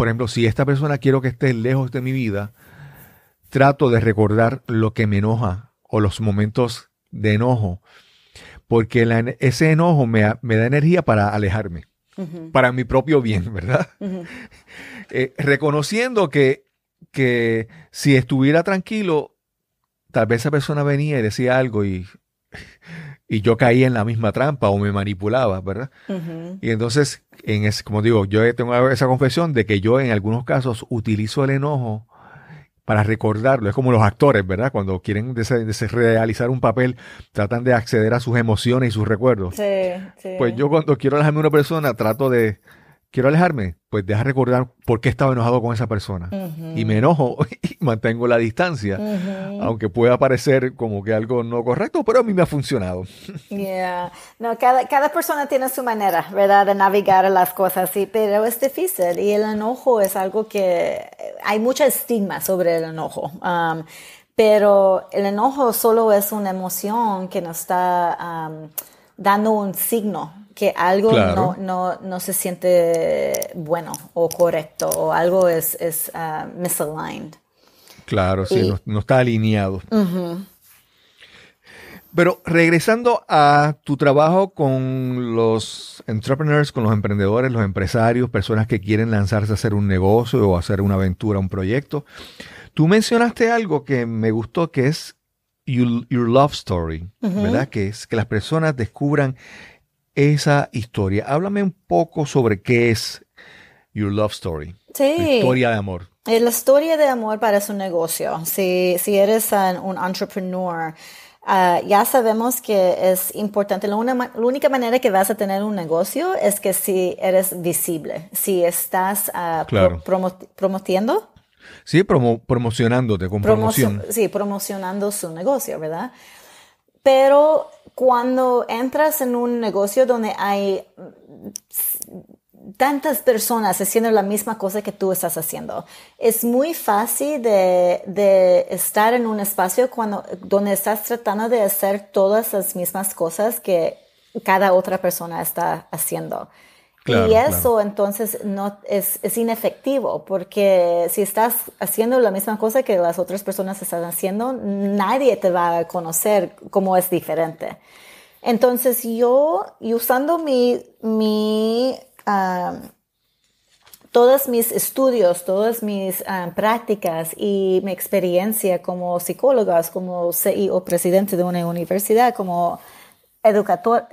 por ejemplo, si esta persona quiero que esté lejos de mi vida, trato de recordar lo que me enoja o los momentos de enojo, porque ese enojo me, da energía para alejarme, para mi propio bien, ¿verdad? Eh, reconociendo que, que si estuviera tranquilo, tal vez esa persona venía y decía algo y y yo caí en la misma trampa o me manipulaba, ¿verdad? Y entonces, en ese como digo, yo tengo esa confesión de que yo en algunos casos utilizo el enojo para recordarlo. Es como los actores, ¿verdad? Cuando quieren realizar un papel, tratan de acceder a sus emociones y sus recuerdos. Sí, sí. Pues yo cuando quiero hablarme a una persona, trato de quiero alejarme, pues deja recordar por qué estaba enojado con esa persona. Y me enojo y mantengo la distancia, aunque pueda parecer como que algo no correcto, pero a mí me ha funcionado. Yeah. No, cada, persona tiene su manera, ¿verdad?, de navegar las cosas, pero es difícil. Y el enojo es algo que eh, hay mucho estigma sobre el enojo. Um, pero el enojo solo es una emoción que nos está... Um, dando un signo que algo no, se siente bueno o correcto o algo es, uh, misaligned. Claro, sí, no, está alineado. Pero regresando a tu trabajo con los entrepreneurs, con los emprendedores, los empresarios, personas que quieren lanzarse a hacer un negocio o hacer una aventura, un proyecto, tú mencionaste algo que me gustó que es your, love story, ¿verdad? Que es que las personas descubran esa historia. Háblame un poco sobre qué es Your Love Story. Sí. historia de amor. Eh, la historia de amor para su negocio. Si, eres un entrepreneur, ah, ya sabemos que es importante. La, única manera que vas a tener un negocio es que si eres visible, si estás ah, promotiendo. Sí, promocionándote con promoción. Sí, promocionando su negocio, ¿verdad? Pero cuando entras en un negocio donde hay tantas personas haciendo la misma cosa que tú estás haciendo. Es muy fácil de, estar en un espacio cuando, donde estás tratando de hacer todas las mismas cosas que cada otra persona está haciendo y eso entonces no es, inefectivo porque si estás haciendo la misma cosa que las otras personas están haciendo, nadie te va a conocer cómo es diferente. Entonces yo, y usando mi, todos mis estudios, todas mis prácticas y mi experiencia como psicóloga, como CEO, presidente de una universidad, como educator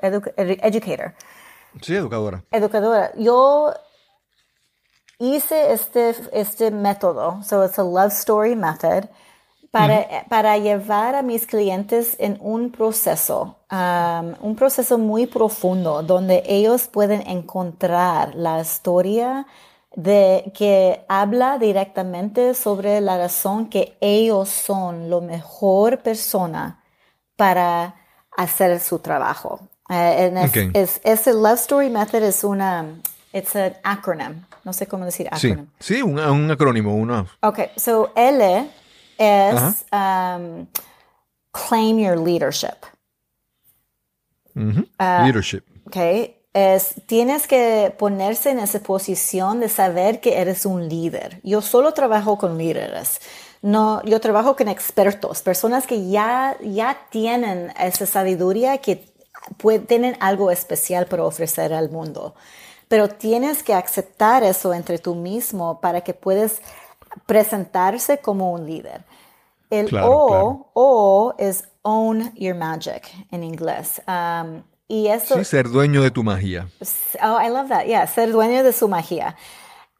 Sí, educadora. Educadora. Yo hice este, este método, so it's a love story method, para, llevar a mis clientes en un proceso, um, un proceso muy profundo donde ellos pueden encontrar la historia de que habla directamente sobre la razón que ellos son la mejor persona para hacer su trabajo. Uh, es, love story method es una, it's an acronym. No sé cómo decir acrónimo Sí, sí un, acrónimo, uno. Okay, so L es um, claim your leadership. Ah, leadership. Okay, es, tienes que ponerse en esa posición de saber que eres un líder. Yo solo trabajo con líderes. No, yo trabajo con expertos, personas que ya, ya tienen esa sabiduría que tienen algo especial para ofrecer al mundo. Pero tienes que aceptar eso entre tú mismo para que puedas presentarse como un líder. El O, es own your magic en inglés. Um, y eso, ser dueño de tu magia. Oh, I love that. Yeah, ser dueño de su magia.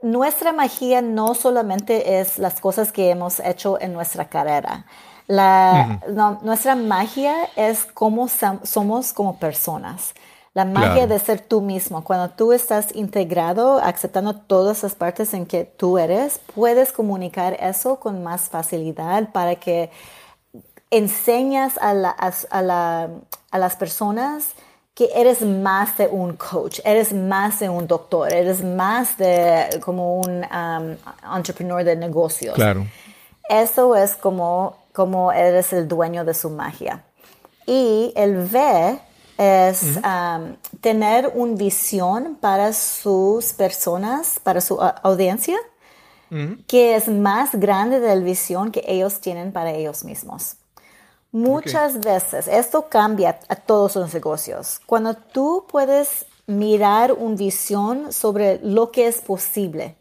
Nuestra magia no solamente es las cosas que hemos hecho en nuestra carrera. La, nuestra magia es cómo somos como personas. La magia de ser tú mismo. Cuando tú estás integrado, aceptando todas las partes en que tú eres, puedes comunicar eso con más facilidad para que enseñas a, a, las personas que eres más de un coach, eres más de un doctor, eres más de como un um, entrepreneur de negocios. Claro. Eso es como como eres el dueño de su magia. Y el B es tener una visión para sus personas, para su audiencia, que es más grande de la visión que ellos tienen para ellos mismos. Muchas veces, esto cambia a todos los negocios. Cuando tú puedes mirar una visión sobre lo que es posible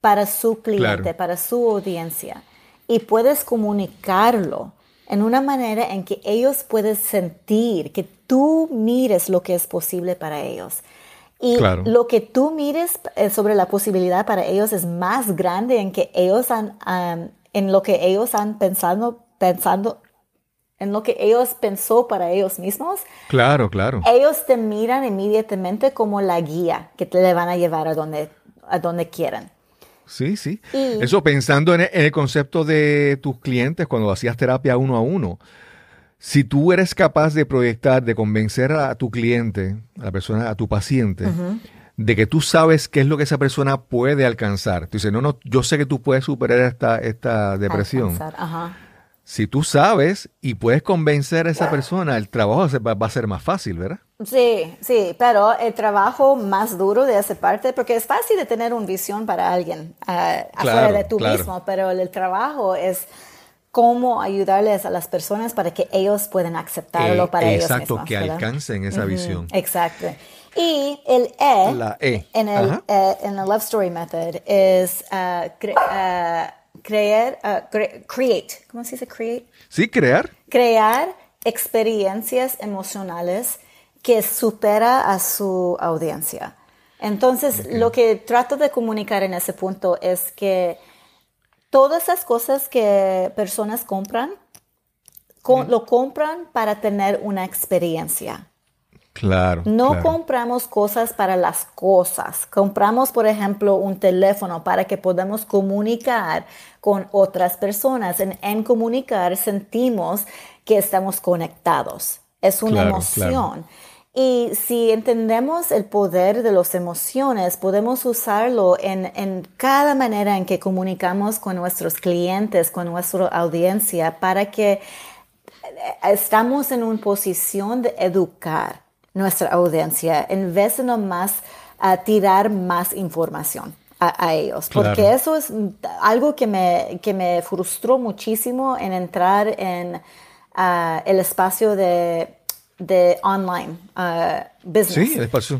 para su cliente, para su audiencia, y puedes comunicarlo en una manera en que ellos pueden sentir que tú mires lo que es posible para ellos. Y lo que tú mires eh, sobre la posibilidad para ellos es más grande en que ellos han, en lo que ellos han pensado, pensando, en lo que ellos pensó para ellos mismos. Claro, claro. Ellos te miran inmediatamente como la guía que te le van a llevar a donde, a donde quieran sí, sí. Eso pensando e, en el concepto de tus clientes cuando hacías terapia uno a uno. Si tú eres capaz de proyectar, de convencer a tu cliente, a la persona, a tu paciente, de que tú sabes qué es lo que esa persona puede alcanzar. Tú dices, no, no, yo sé que tú puedes superar esta, esta depresión. Ajá si tú sabes y puedes convencer a esa persona, el trabajo va a ser más fácil, ¿verdad? Sí, sí, pero el trabajo más duro de esa parte, porque es fácil de tener una visión para alguien ah, afuera de tú mismo, pero el trabajo es cómo ayudarles a las personas para que ellos puedan aceptarlo eh, para ellos mismos. Exacto, que alcancen esa visión. Exacto. Y el E, e. En, el, e, en el Love Story Method es ah, ah, crear, ah, create, se dice create? crear. Crear experiencias emocionales que supera a su audiencia. Entonces, lo que trato de comunicar en ese punto es que todas esas cosas que personas compran, lo compran para tener una experiencia. No compramos cosas para las cosas. Compramos, por ejemplo, un teléfono para que podamos comunicar con otras personas. En, comunicar sentimos que estamos conectados. Es una emoción. Y si entendemos el poder de las emociones, podemos usarlo en, en, cada manera en que comunicamos con nuestros clientes, con nuestra audiencia, para que eh, estamos en una posición de educar nuestra audiencia, en vez de nomás ah, tirar más información. A, ellos. Porque eso es algo que me, que me frustró muchísimo en entrar en ah, el espacio de, online ah, business. Sí,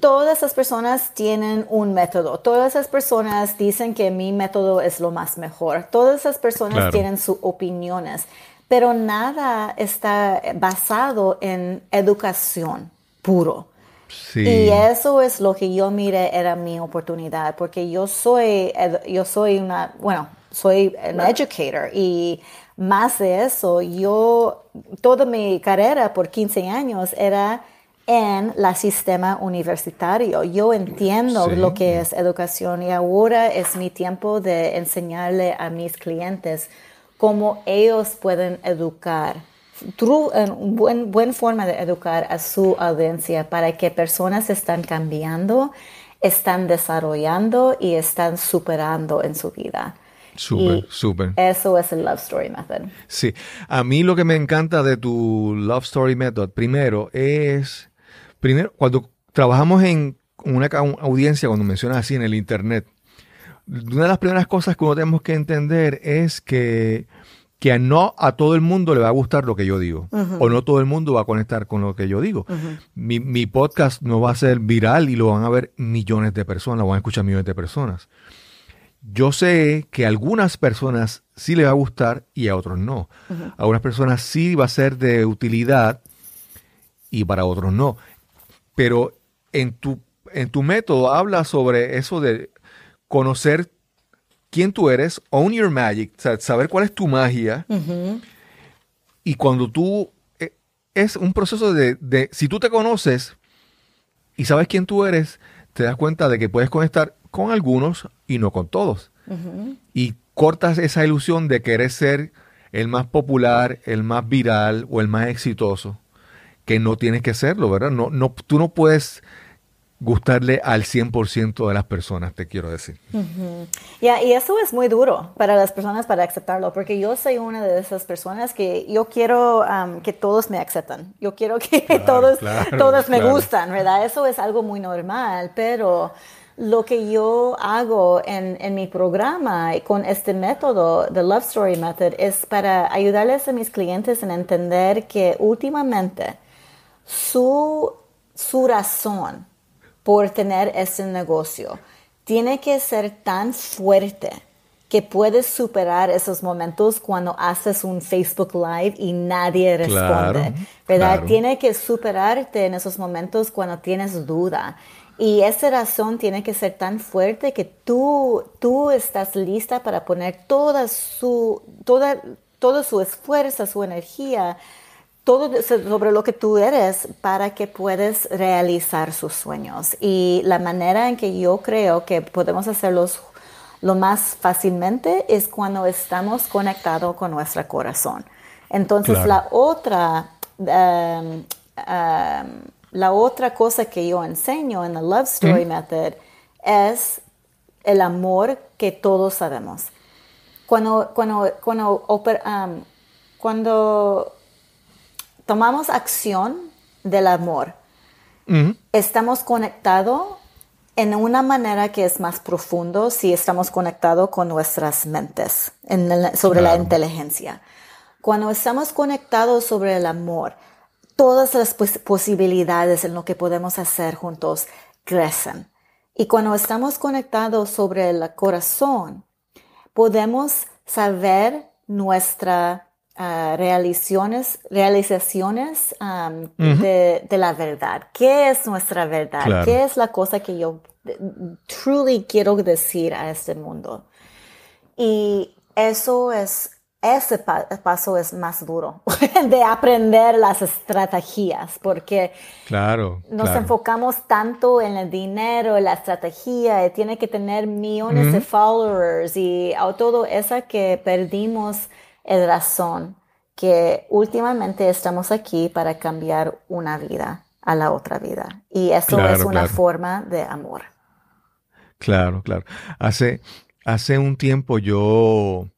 Todas las personas tienen un método. Todas las personas dicen que mi método es lo más mejor. Todas las personas tienen sus opiniones. Pero nada está basado en educación puro. Y eso es lo que yo mire era mi oportunidad, porque yo soy, eh, yo soy una, bueno, soy un educator y más de eso, yo, toda mi carrera por 15 años era en la sistema universitario. Yo entiendo lo que es educación y ahora es mi tiempo de enseñarle a mis clientes cómo ellos pueden educar eh, una buen, buena forma de educar a su audiencia para que personas están cambiando, están desarrollando y están superando en su vida. Súper, súper. Eso es el Love Story Method. Sí, a mí lo que me encanta de tu Love Story Method, primero, es, primero, cuando trabajamos en una audiencia, cuando mencionas así en el Internet, una de las primeras cosas que uno tenemos que entender es que que a no a todo el mundo le va a gustar lo que yo digo, o no todo el mundo va a conectar con lo que yo digo. mi, podcast no va a ser viral y lo van a ver millones de personas, lo van a escuchar millones de personas. Yo sé que a algunas personas sí les va a gustar y a otros no. A algunas personas sí va a ser de utilidad y para otros no. Pero en tu, en tu método habla sobre eso de conocer quién tú eres, own your magic, saber cuál es tu magia. Y cuando tú, eh, es un proceso de, si tú te conoces y sabes quién tú eres, te das cuenta de que puedes conectar con algunos y no con todos. Y cortas esa ilusión de querer ser el más popular, el más viral o el más exitoso, que no tienes que serlo, ¿verdad? No, no, tú no puedes gustarle al 100% de las personas, te quiero decir. y eso es muy duro para las personas para aceptarlo, porque yo soy una de esas personas que yo quiero que todos me aceptan, yo quiero que todos, me gusten, gustan, ¿verdad? Eso es algo muy normal, pero lo que yo hago en, mi programa con este método, The Love Story Method, es para ayudarles a mis clientes en entender que últimamente su, su razón, por tener ese negocio. Tiene que ser tan fuerte que puedes superar esos momentos cuando haces un Facebook Live y nadie responde, ¿verdad? Tiene que superarte en esos momentos cuando tienes duda. Y esa razón tiene que ser tan fuerte que tú, tú estás lista para poner toda su, toda, todo su esfuerzo, su energía todo sobre lo que tú eres para que puedas realizar sus sueños. Y la manera en que yo creo que podemos hacerlos lo más fácilmente es cuando estamos conectados con nuestro corazón. Entonces la otra... Em, em, la otra cosa que yo enseño en la Love Story Method es el amor que todos sabemos. Cuando, cuando, cuando, em, cuando tomamos acción del amor, estamos conectados en una manera que es más profundo si estamos conectados con nuestras mentes sobre la inteligencia. Cuando estamos conectados sobre el amor, todas las posibilidades en lo que podemos hacer juntos crecen. Y cuando estamos conectados sobre el corazón, podemos saber nuestra realizaciones, de, la verdad. ¿Qué es nuestra verdad? ¿Qué es la cosa que yo truly quiero decir a este mundo? Y eso es, ese paso es más duro de aprender las estrategias, porque claro, nos enfocamos tanto en el dinero, en la estrategia, tiene que tener millones de followers y oh, todo eso que perdimos el razón que últimamente estamos aquí para cambiar una vida a la otra vida. Y eso es una forma de amor. Claro, claro. Hace, hace un tiempo yo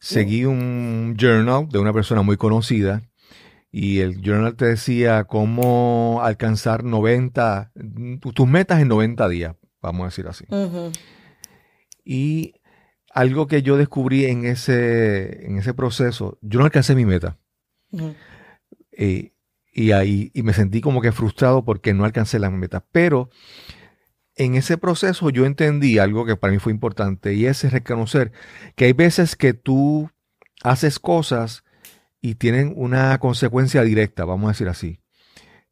seguí un journal de una persona muy conocida y el journal te decía cómo alcanzar 90, tus metas en 90 días, vamos a decir así. Y algo que yo descubrí en ese, en ese proceso, yo no alcancé mi meta. Eh, y ahí me sentí como que frustrado porque no alcancé la meta. Pero en ese proceso yo entendí algo que para mí fue importante y es reconocer que hay veces que tú haces cosas y tienen una consecuencia directa, vamos a decir así.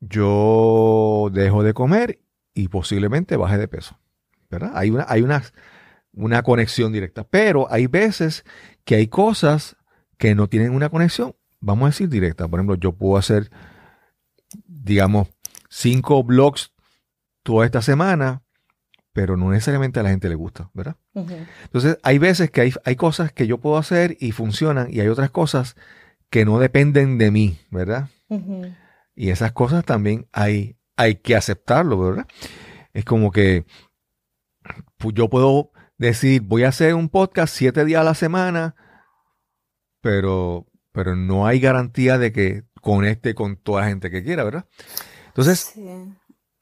Yo dejo de comer y posiblemente baje de peso. ¿verdad? Hay, una, hay unas una conexión directa. Pero hay veces que hay cosas que no tienen una conexión, vamos a decir, directa. Por ejemplo, yo puedo hacer, digamos, cinco blogs toda esta semana, pero no necesariamente a la gente le gusta, ¿verdad? Entonces, hay veces que hay, hay, cosas que yo puedo hacer y funcionan, y hay otras cosas que no dependen de mí, ¿verdad? Y esas cosas también hay, hay que aceptarlo, ¿verdad? Es como que pues, yo puedo decir, voy a hacer un podcast siete días a la semana, pero, pero no hay garantía de que conecte con toda la gente que quiera, ¿verdad? Entonces,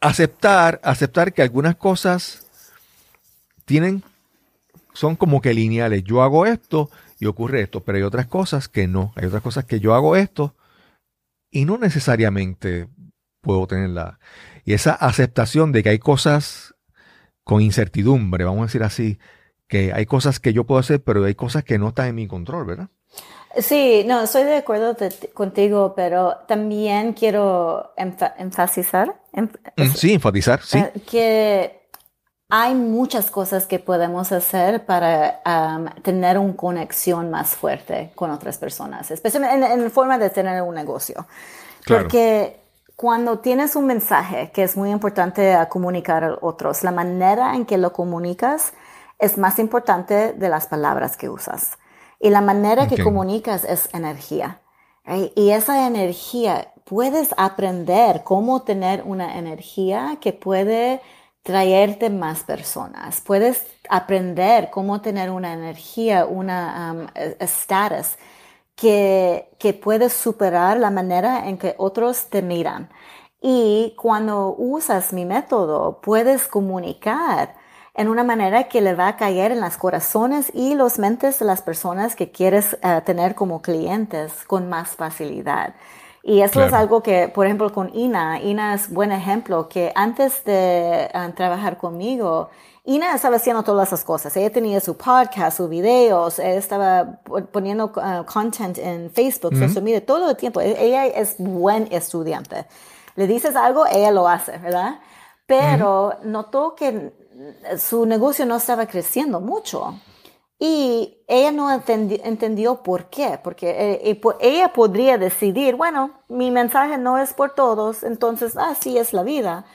aceptar, aceptar que algunas cosas tienen, son como que lineales. Yo hago esto y ocurre esto, pero hay otras cosas que no. Hay otras cosas que yo hago esto y no necesariamente puedo tenerla. Y esa aceptación de que hay cosas con incertidumbre, vamos a decir así, que hay cosas que yo puedo hacer, pero hay cosas que no están en mi control, ¿verdad? Sí, no, estoy de acuerdo contigo, pero también quiero enfatizar. Mm, sí, enfatizar, sí. Eh, que hay muchas cosas que podemos hacer para tener una conexión más fuerte con otras personas, especialmente en, forma de tener un negocio. Claro. Porque cuando tienes un mensaje que es muy importante comunicar a otros, la manera en que lo comunicas es más importante de las palabras que usas. Y la manera que comunicas es energía. Y esa energía, puedes aprender cómo tener una energía que puede traerte más personas. Puedes aprender cómo tener una energía, una um, estatus que, que puedes superar la manera en que otros te miran. Y cuando usas mi método, puedes comunicar en una manera que le va a caer en los corazones y los mentes de las personas que quieres eh, tener como clientes con más facilidad. Y eso es algo que, por ejemplo, con Ina, Ina es buen ejemplo, que antes de eh, trabajar conmigo, Ina estaba haciendo todas esas cosas. Ella tenía su podcast, sus videos, eh, estaba poniendo ah, content en Facebook, todo el tiempo. E-, ella es buen estudiante. Le dices algo, ella lo hace, ¿verdad? Pero notó que su negocio no estaba creciendo mucho. Y ella no entendió por qué, porque eh, ella podría decidir, bueno, mi mensaje no es por todos, entonces así ah, es la vida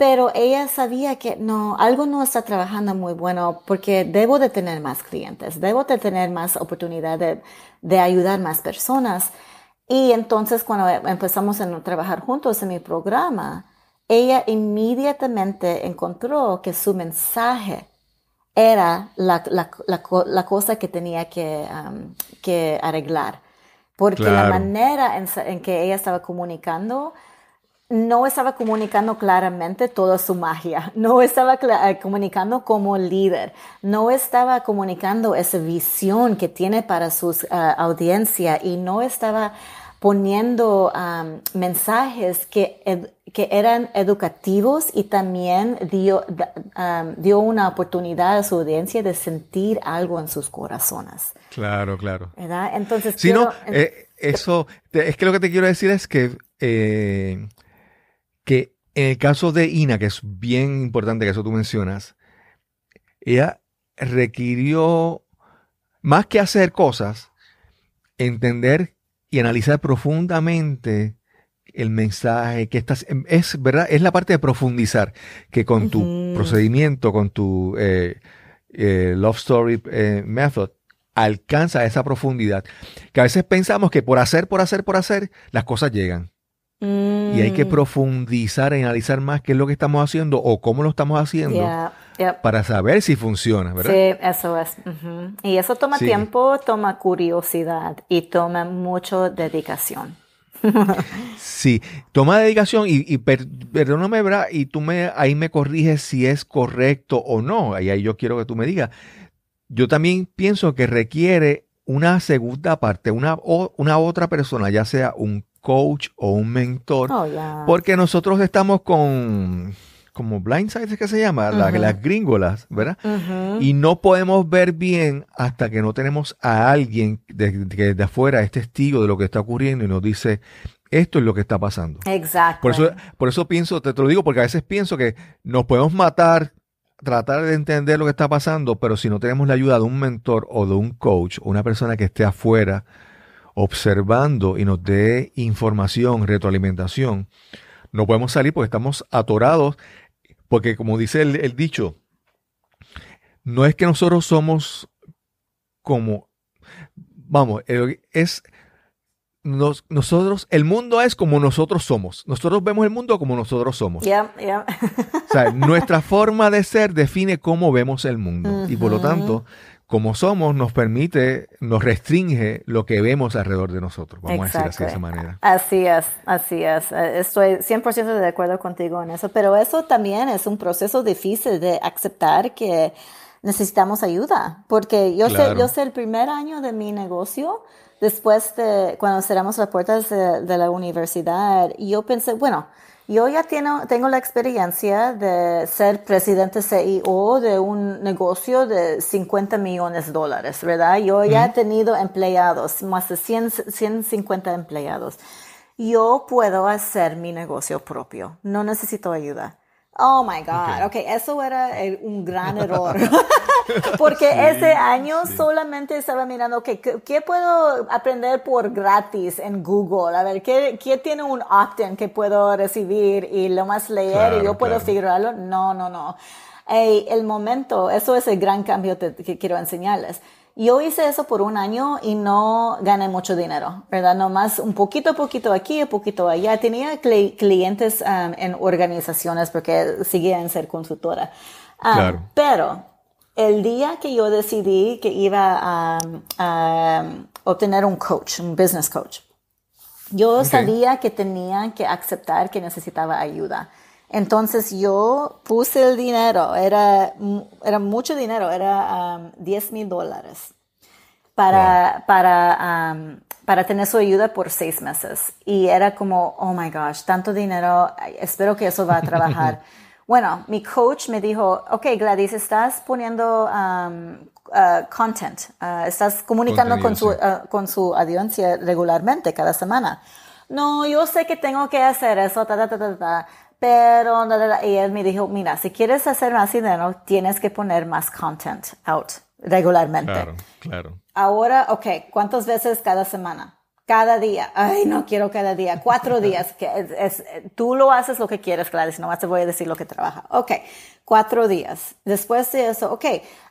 pero ella sabía que no, algo no está trabajando muy bueno porque debo de tener más clientes, debo de tener más oportunidad de, de ayudar más personas. Y entonces cuando empezamos a trabajar juntos en mi programa, ella inmediatamente encontró que su mensaje era la, cosa que tenía que, um, arreglar. Porque la manera en que ella estaba comunicando no estaba comunicando claramente toda su magia, no estaba eh, comunicando como líder, no estaba comunicando esa visión que tiene para su eh, audiencia y no estaba poniendo mensajes que, que, eran educativos y también dio, dio, una oportunidad a su audiencia de sentir algo en sus corazones. Claro, claro. ¿Verdad? Entonces, si no, eh, eso, es que lo que te quiero decir es que en el caso de Ina, que es bien importante que eso tú mencionas, ella requirió, más que hacer cosas, entender y analizar profundamente el mensaje que estás em, es verdad es la parte de profundizar que con tu procedimiento con tu eh, eh, love story eh, method alcanza esa profundidad que a veces pensamos que por hacer por hacer por hacer las cosas llegan y hay que mm. profundizar analizar más qué es lo que estamos haciendo o cómo lo estamos haciendo para saber si funciona, ¿verdad? Sí, eso es. Y eso toma tiempo, toma curiosidad y toma mucho dedicación. sí, toma dedicación y, perdóname, ¿verdad? Y tú me, ahí me corriges si es correcto o no. Ahí, ahí yo quiero que tú me digas. Yo también pienso que requiere una segunda parte, una, una otra persona, ya sea un coach o un mentor. Oh, porque nosotros estamos con como es que se llama, las gringolas, ¿verdad? Y no podemos ver bien hasta que no tenemos a alguien que de, afuera es testigo de lo que está ocurriendo y nos dice, esto es lo que está pasando. Exacto. Por eso, por eso pienso, te, te lo digo, porque a veces pienso que nos podemos matar, tratar de entender lo que está pasando, pero si no tenemos la ayuda de un mentor o de un coach, una persona que esté afuera, observando y nos dé información, retroalimentación, no podemos salir porque estamos atorados, porque como dice el, dicho, no es que nosotros somos como, vamos, es... nosotros, el mundo es como nosotros somos. Nosotros vemos el mundo como nosotros somos. nuestra forma de ser define cómo vemos el mundo. Y por lo tanto, como somos nos permite, nos restringe lo que vemos alrededor de nosotros. Vamos a decir así de esa manera. Así es, así es. Eh, estoy 100% de acuerdo contigo en eso, pero eso también es un proceso difícil de aceptar que necesitamos ayuda, porque yo, sé, yo el primer año de mi negocio, después de cuando cerramos las puertas de la universidad, yo pensé, bueno, yo ya tengo, la experiencia de ser presidente CEO de un negocio de 50 millones de dólares, ¿verdad? Yo ya he tenido empleados, más de 100, 150 empleados. Yo puedo hacer mi negocio propio, no necesito ayuda. Oh my God. Ok, okay. eso era un gran error. Porque ese año solamente estaba mirando, ok, ¿qué, puedo aprender por gratis en Google? A ver, ¿qué, qué tiene un opt-in que puedo recibir y lo más leer y yo puedo seguirlo? figurarlo? No, no, no. el momento, eso es el gran cambio que quiero enseñarles yo hice eso por un año y no gané mucho dinero, ¿verdad? Nomás un poquito, poquito aquí, un poquito allá. Tenía clientes um, en organizaciones porque seguía en ser consultora. Um, pero el día que yo decidí que iba a, um, obtener un coach, un business coach, yo sabía que tenía que aceptar que necesitaba ayuda. Entonces yo puse el dinero, era, era mucho dinero, era 10 mil dólares para, para, para tener su ayuda por seis meses. Y era como, oh my gosh, tanto dinero, espero que eso va a trabajar. bueno, mi coach me dijo, ok Gladys, estás poniendo ah, content, ah, estás comunicando con, su, ah, con su audiencia regularmente, cada semana. No, yo sé que tengo que hacer eso, ta, pero él me dijo, mira, si quieres hacer más dinero, tienes que poner más content out regularmente. Claro, claro. Ahora, ok, ¿cuántas veces cada semana? Cada día. Ay, no quiero cada día. Cuatro días. Que es, tú lo haces lo que quieres, Si No más te voy a decir lo que trabaja. Ok, cuatro días. Después de eso, ok,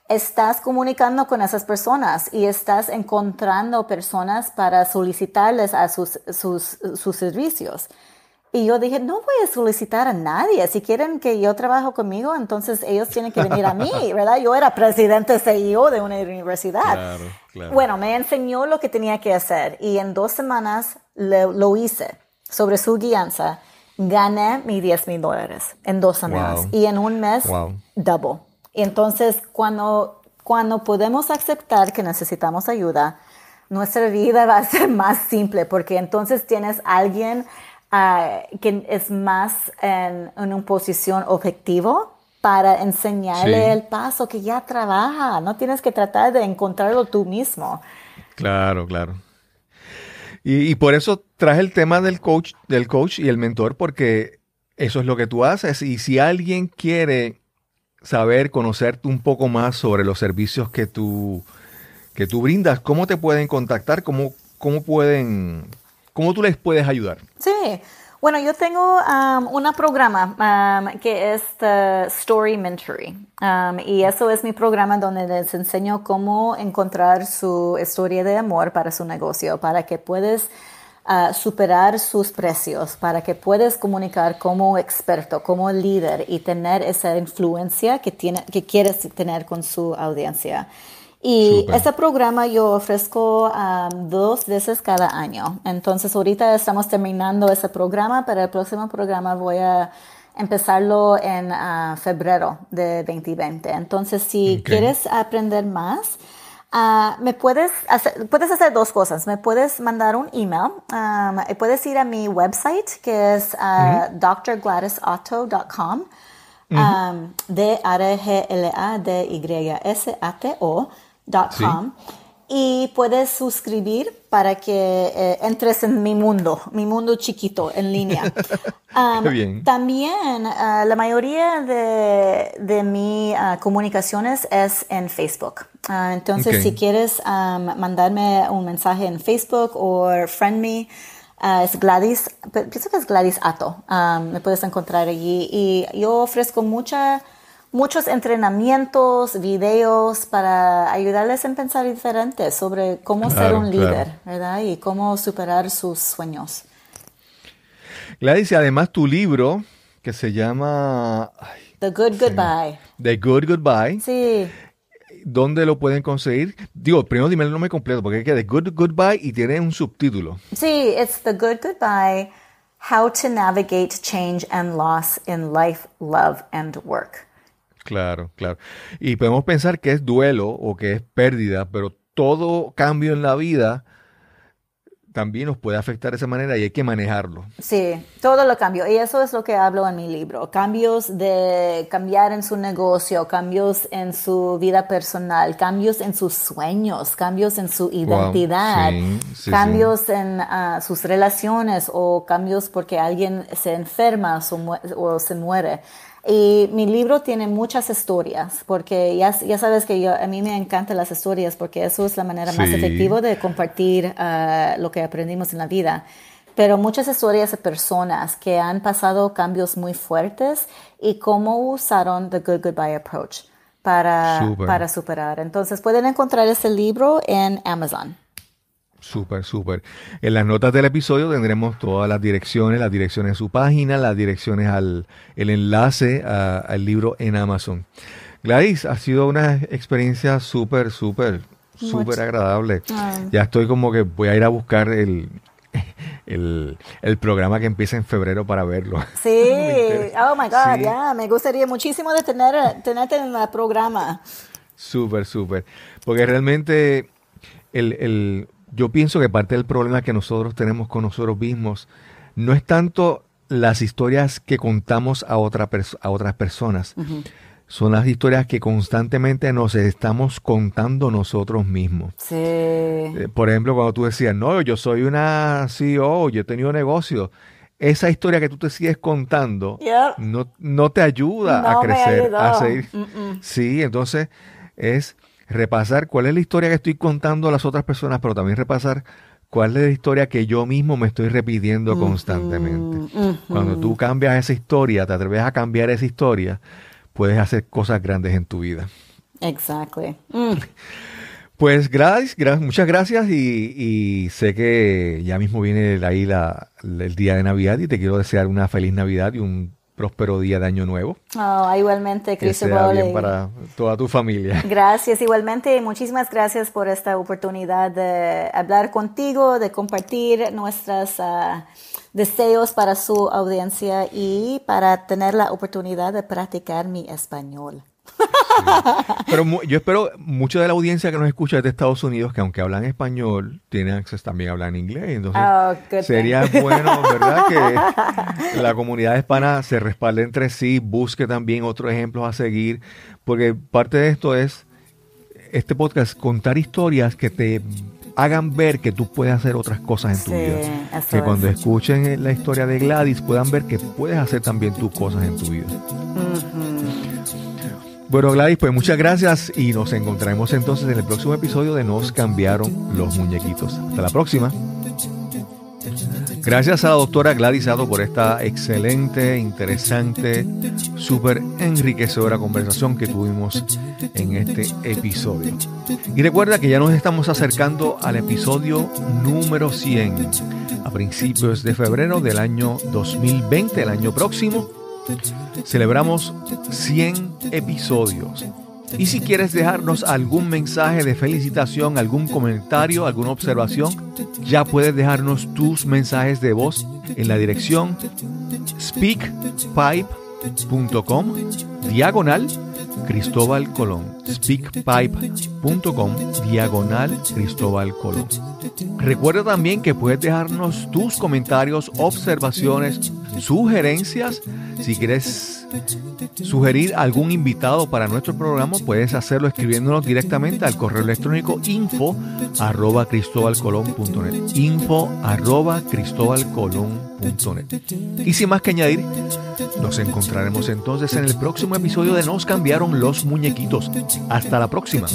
estás comunicando con esas personas y estás encontrando personas para solicitarles a sus, sus, sus servicios. Y yo dije, no voy a solicitar a nadie. Si quieren que yo trabajo conmigo, entonces ellos tienen que venir a mí, ¿verdad? Yo era presidente CEO de una universidad. Claro, claro. Bueno, me enseñó lo que tenía que hacer y en dos semanas lo, hice sobre su guianza. Gané mis 10 mil dólares en dos semanas y en un mes, wow. double. entonces, cuando, cuando podemos aceptar que necesitamos ayuda, nuestra vida va a ser más simple porque entonces tienes alguien Ah, que es más en, una posición objetivo para enseñarle el paso que ya trabaja. No tienes que tratar de encontrarlo tú mismo. Claro, claro. Y, y, por eso traje el tema del coach, del coach y el mentor, porque eso es lo que tú haces. Y si alguien quiere saber, conocerte un poco más sobre los servicios que tú, que tú brindas, ¿cómo te pueden contactar? ¿Cómo, cómo pueden ¿Cómo tú les puedes ayudar? Sí. Bueno, yo tengo um, un programa um, que es uh, Story Mentory. Um, y eso es mi programa donde les enseño cómo encontrar su historia de amor para su negocio, para que puedas uh, superar sus precios, para que puedas comunicar como experto, como líder y tener esa influencia que, tiene, que quieres tener con su audiencia. Y ese programa yo ofrezco um, dos veces cada año. Entonces ahorita estamos terminando ese programa, pero el próximo programa voy a empezarlo en uh, febrero de 2020. Entonces si quieres aprender más, uh, me puedes hacer, puedes hacer dos cosas. Me puedes mandar un email. Um, puedes ir a mi website que es uh, um, d r g l a d y s a t o .com, y puedes suscribir para que eh, entres en mi mundo, mi mundo chiquito en línea. También ah, la mayoría de, de mis ah, comunicaciones es en Facebook. Ah, entonces, si quieres mandarme un mensaje en Facebook o friend me, es Gladys, pienso que es Gladys Ato. me puedes encontrar allí y yo ofrezco mucha muchos entrenamientos, videos para ayudarles a pensar diferente sobre cómo ser un líder, ¿verdad? Y cómo superar sus sueños. Gladys, además tu libro que se llama... The Good Goodbye. The Good Goodbye. Sí. ¿Dónde lo pueden conseguir? Digo, primero dime el nombre completo, porque es que The Good Goodbye y tiene un subtítulo. Sí, it's The Good Goodbye, How to Navigate Change and Loss in Life, Love and Work. Claro, claro. Y podemos pensar que es duelo o que es pérdida, pero todo cambio en la vida también nos puede afectar de esa manera y hay que manejarlo. Sí, todo lo cambio. Y eso es lo que hablo en mi libro. Cambios de cambiar en su negocio, cambios en su vida personal, cambios en sus sueños, cambios en su identidad, cambios en ah, sus relaciones o cambios porque alguien se enferma o se muere. Y mi libro tiene muchas historias, porque ya, sabes que yo, a mí me encantan las historias, porque eso es la manera más efectiva de compartir ah, lo que aprendimos en la vida. Pero muchas historias de personas que han pasado cambios muy fuertes y cómo usaron The Good Goodbye Approach para, para superar. Entonces pueden encontrar este libro en Amazon. Súper, súper. En las notas del episodio tendremos todas las direcciones, las direcciones a su página, las direcciones al el enlace al libro en Amazon. Gladys, ha sido una experiencia súper, súper, súper agradable. Ya estoy como que voy a ir a buscar el, el, programa que empieza en febrero para verlo. Sí, oh my God, ya, me gustaría muchísimo de tener, tenerte en el programa. Súper, súper. Porque realmente el yo pienso que parte del problema que nosotros tenemos con nosotros mismos no es tanto las historias que contamos a, otra a otras personas, son las historias que constantemente nos estamos contando nosotros mismos. Sí. Eh, por ejemplo, cuando tú decías, no, yo soy una CEO, yo he tenido negocios esa historia que tú te sigues contando no, no, te ayuda a crecer, a seguir. Sí, entonces es repasar cuál es la historia que estoy contando a las otras personas, pero también repasar cuál es la historia que yo mismo me estoy repitiendo constantemente. Cuando tú cambias esa historia, te atreves a cambiar esa historia, puedes hacer cosas grandes en tu vida. Exacto. Mm. Pues gracias, muchas gracias y, sé que ya mismo viene ahí la, el día de Navidad y te quiero desear una feliz Navidad y un próspero día de Año Nuevo. Ah, igualmente, Cristo. Que sea bien para toda tu familia. Gracias, igualmente, y muchísimas gracias por esta oportunidad de hablar contigo, de compartir nuestros ah, deseos para su audiencia y para tener la oportunidad de practicar mi español. Pero yo espero mucho de la audiencia que nos escucha es de Estados Unidos, que aunque hablan español, tienen acceso también a hablar en inglés. Entonces, ah, sería bueno, ¿verdad? Que la comunidad hispana se respalde entre sí, busque también otros ejemplos a seguir, porque parte de esto es este podcast, contar historias que te hagan ver que tú puedes hacer otras cosas en tu vida. Que cuando escuchen la historia de Gladys puedan ver que puedes hacer también tus cosas en tu vida. Bueno, Gladys, pues muchas gracias y nos encontraremos entonces en el próximo episodio de Nos cambiaron los muñequitos. Hasta la próxima. Gracias a la doctora Gladys por esta excelente, interesante, súper enriquecedora conversación que tuvimos en este episodio. Y recuerda que ya nos estamos acercando al episodio número 100 a principios de febrero del año 2020, el año próximo Celebramos 100 episodios. Y si quieres dejarnos algún mensaje de felicitación, algún comentario, alguna observación, ya puedes dejarnos tus mensajes de voz en la dirección speakpipe.com diagonal Cristóbal Colón, speakpipe.com, diagonal Cristóbal Colón. Recuerda también que puedes dejarnos tus comentarios, observaciones, sugerencias. Si quieres sugerir algún invitado para nuestro programa, puedes hacerlo escribiéndonos directamente al correo electrónico info arroba Info arroba y sin más que añadir, nos encontraremos entonces en el próximo episodio de Nos cambiaron los muñequitos. Hasta la próxima.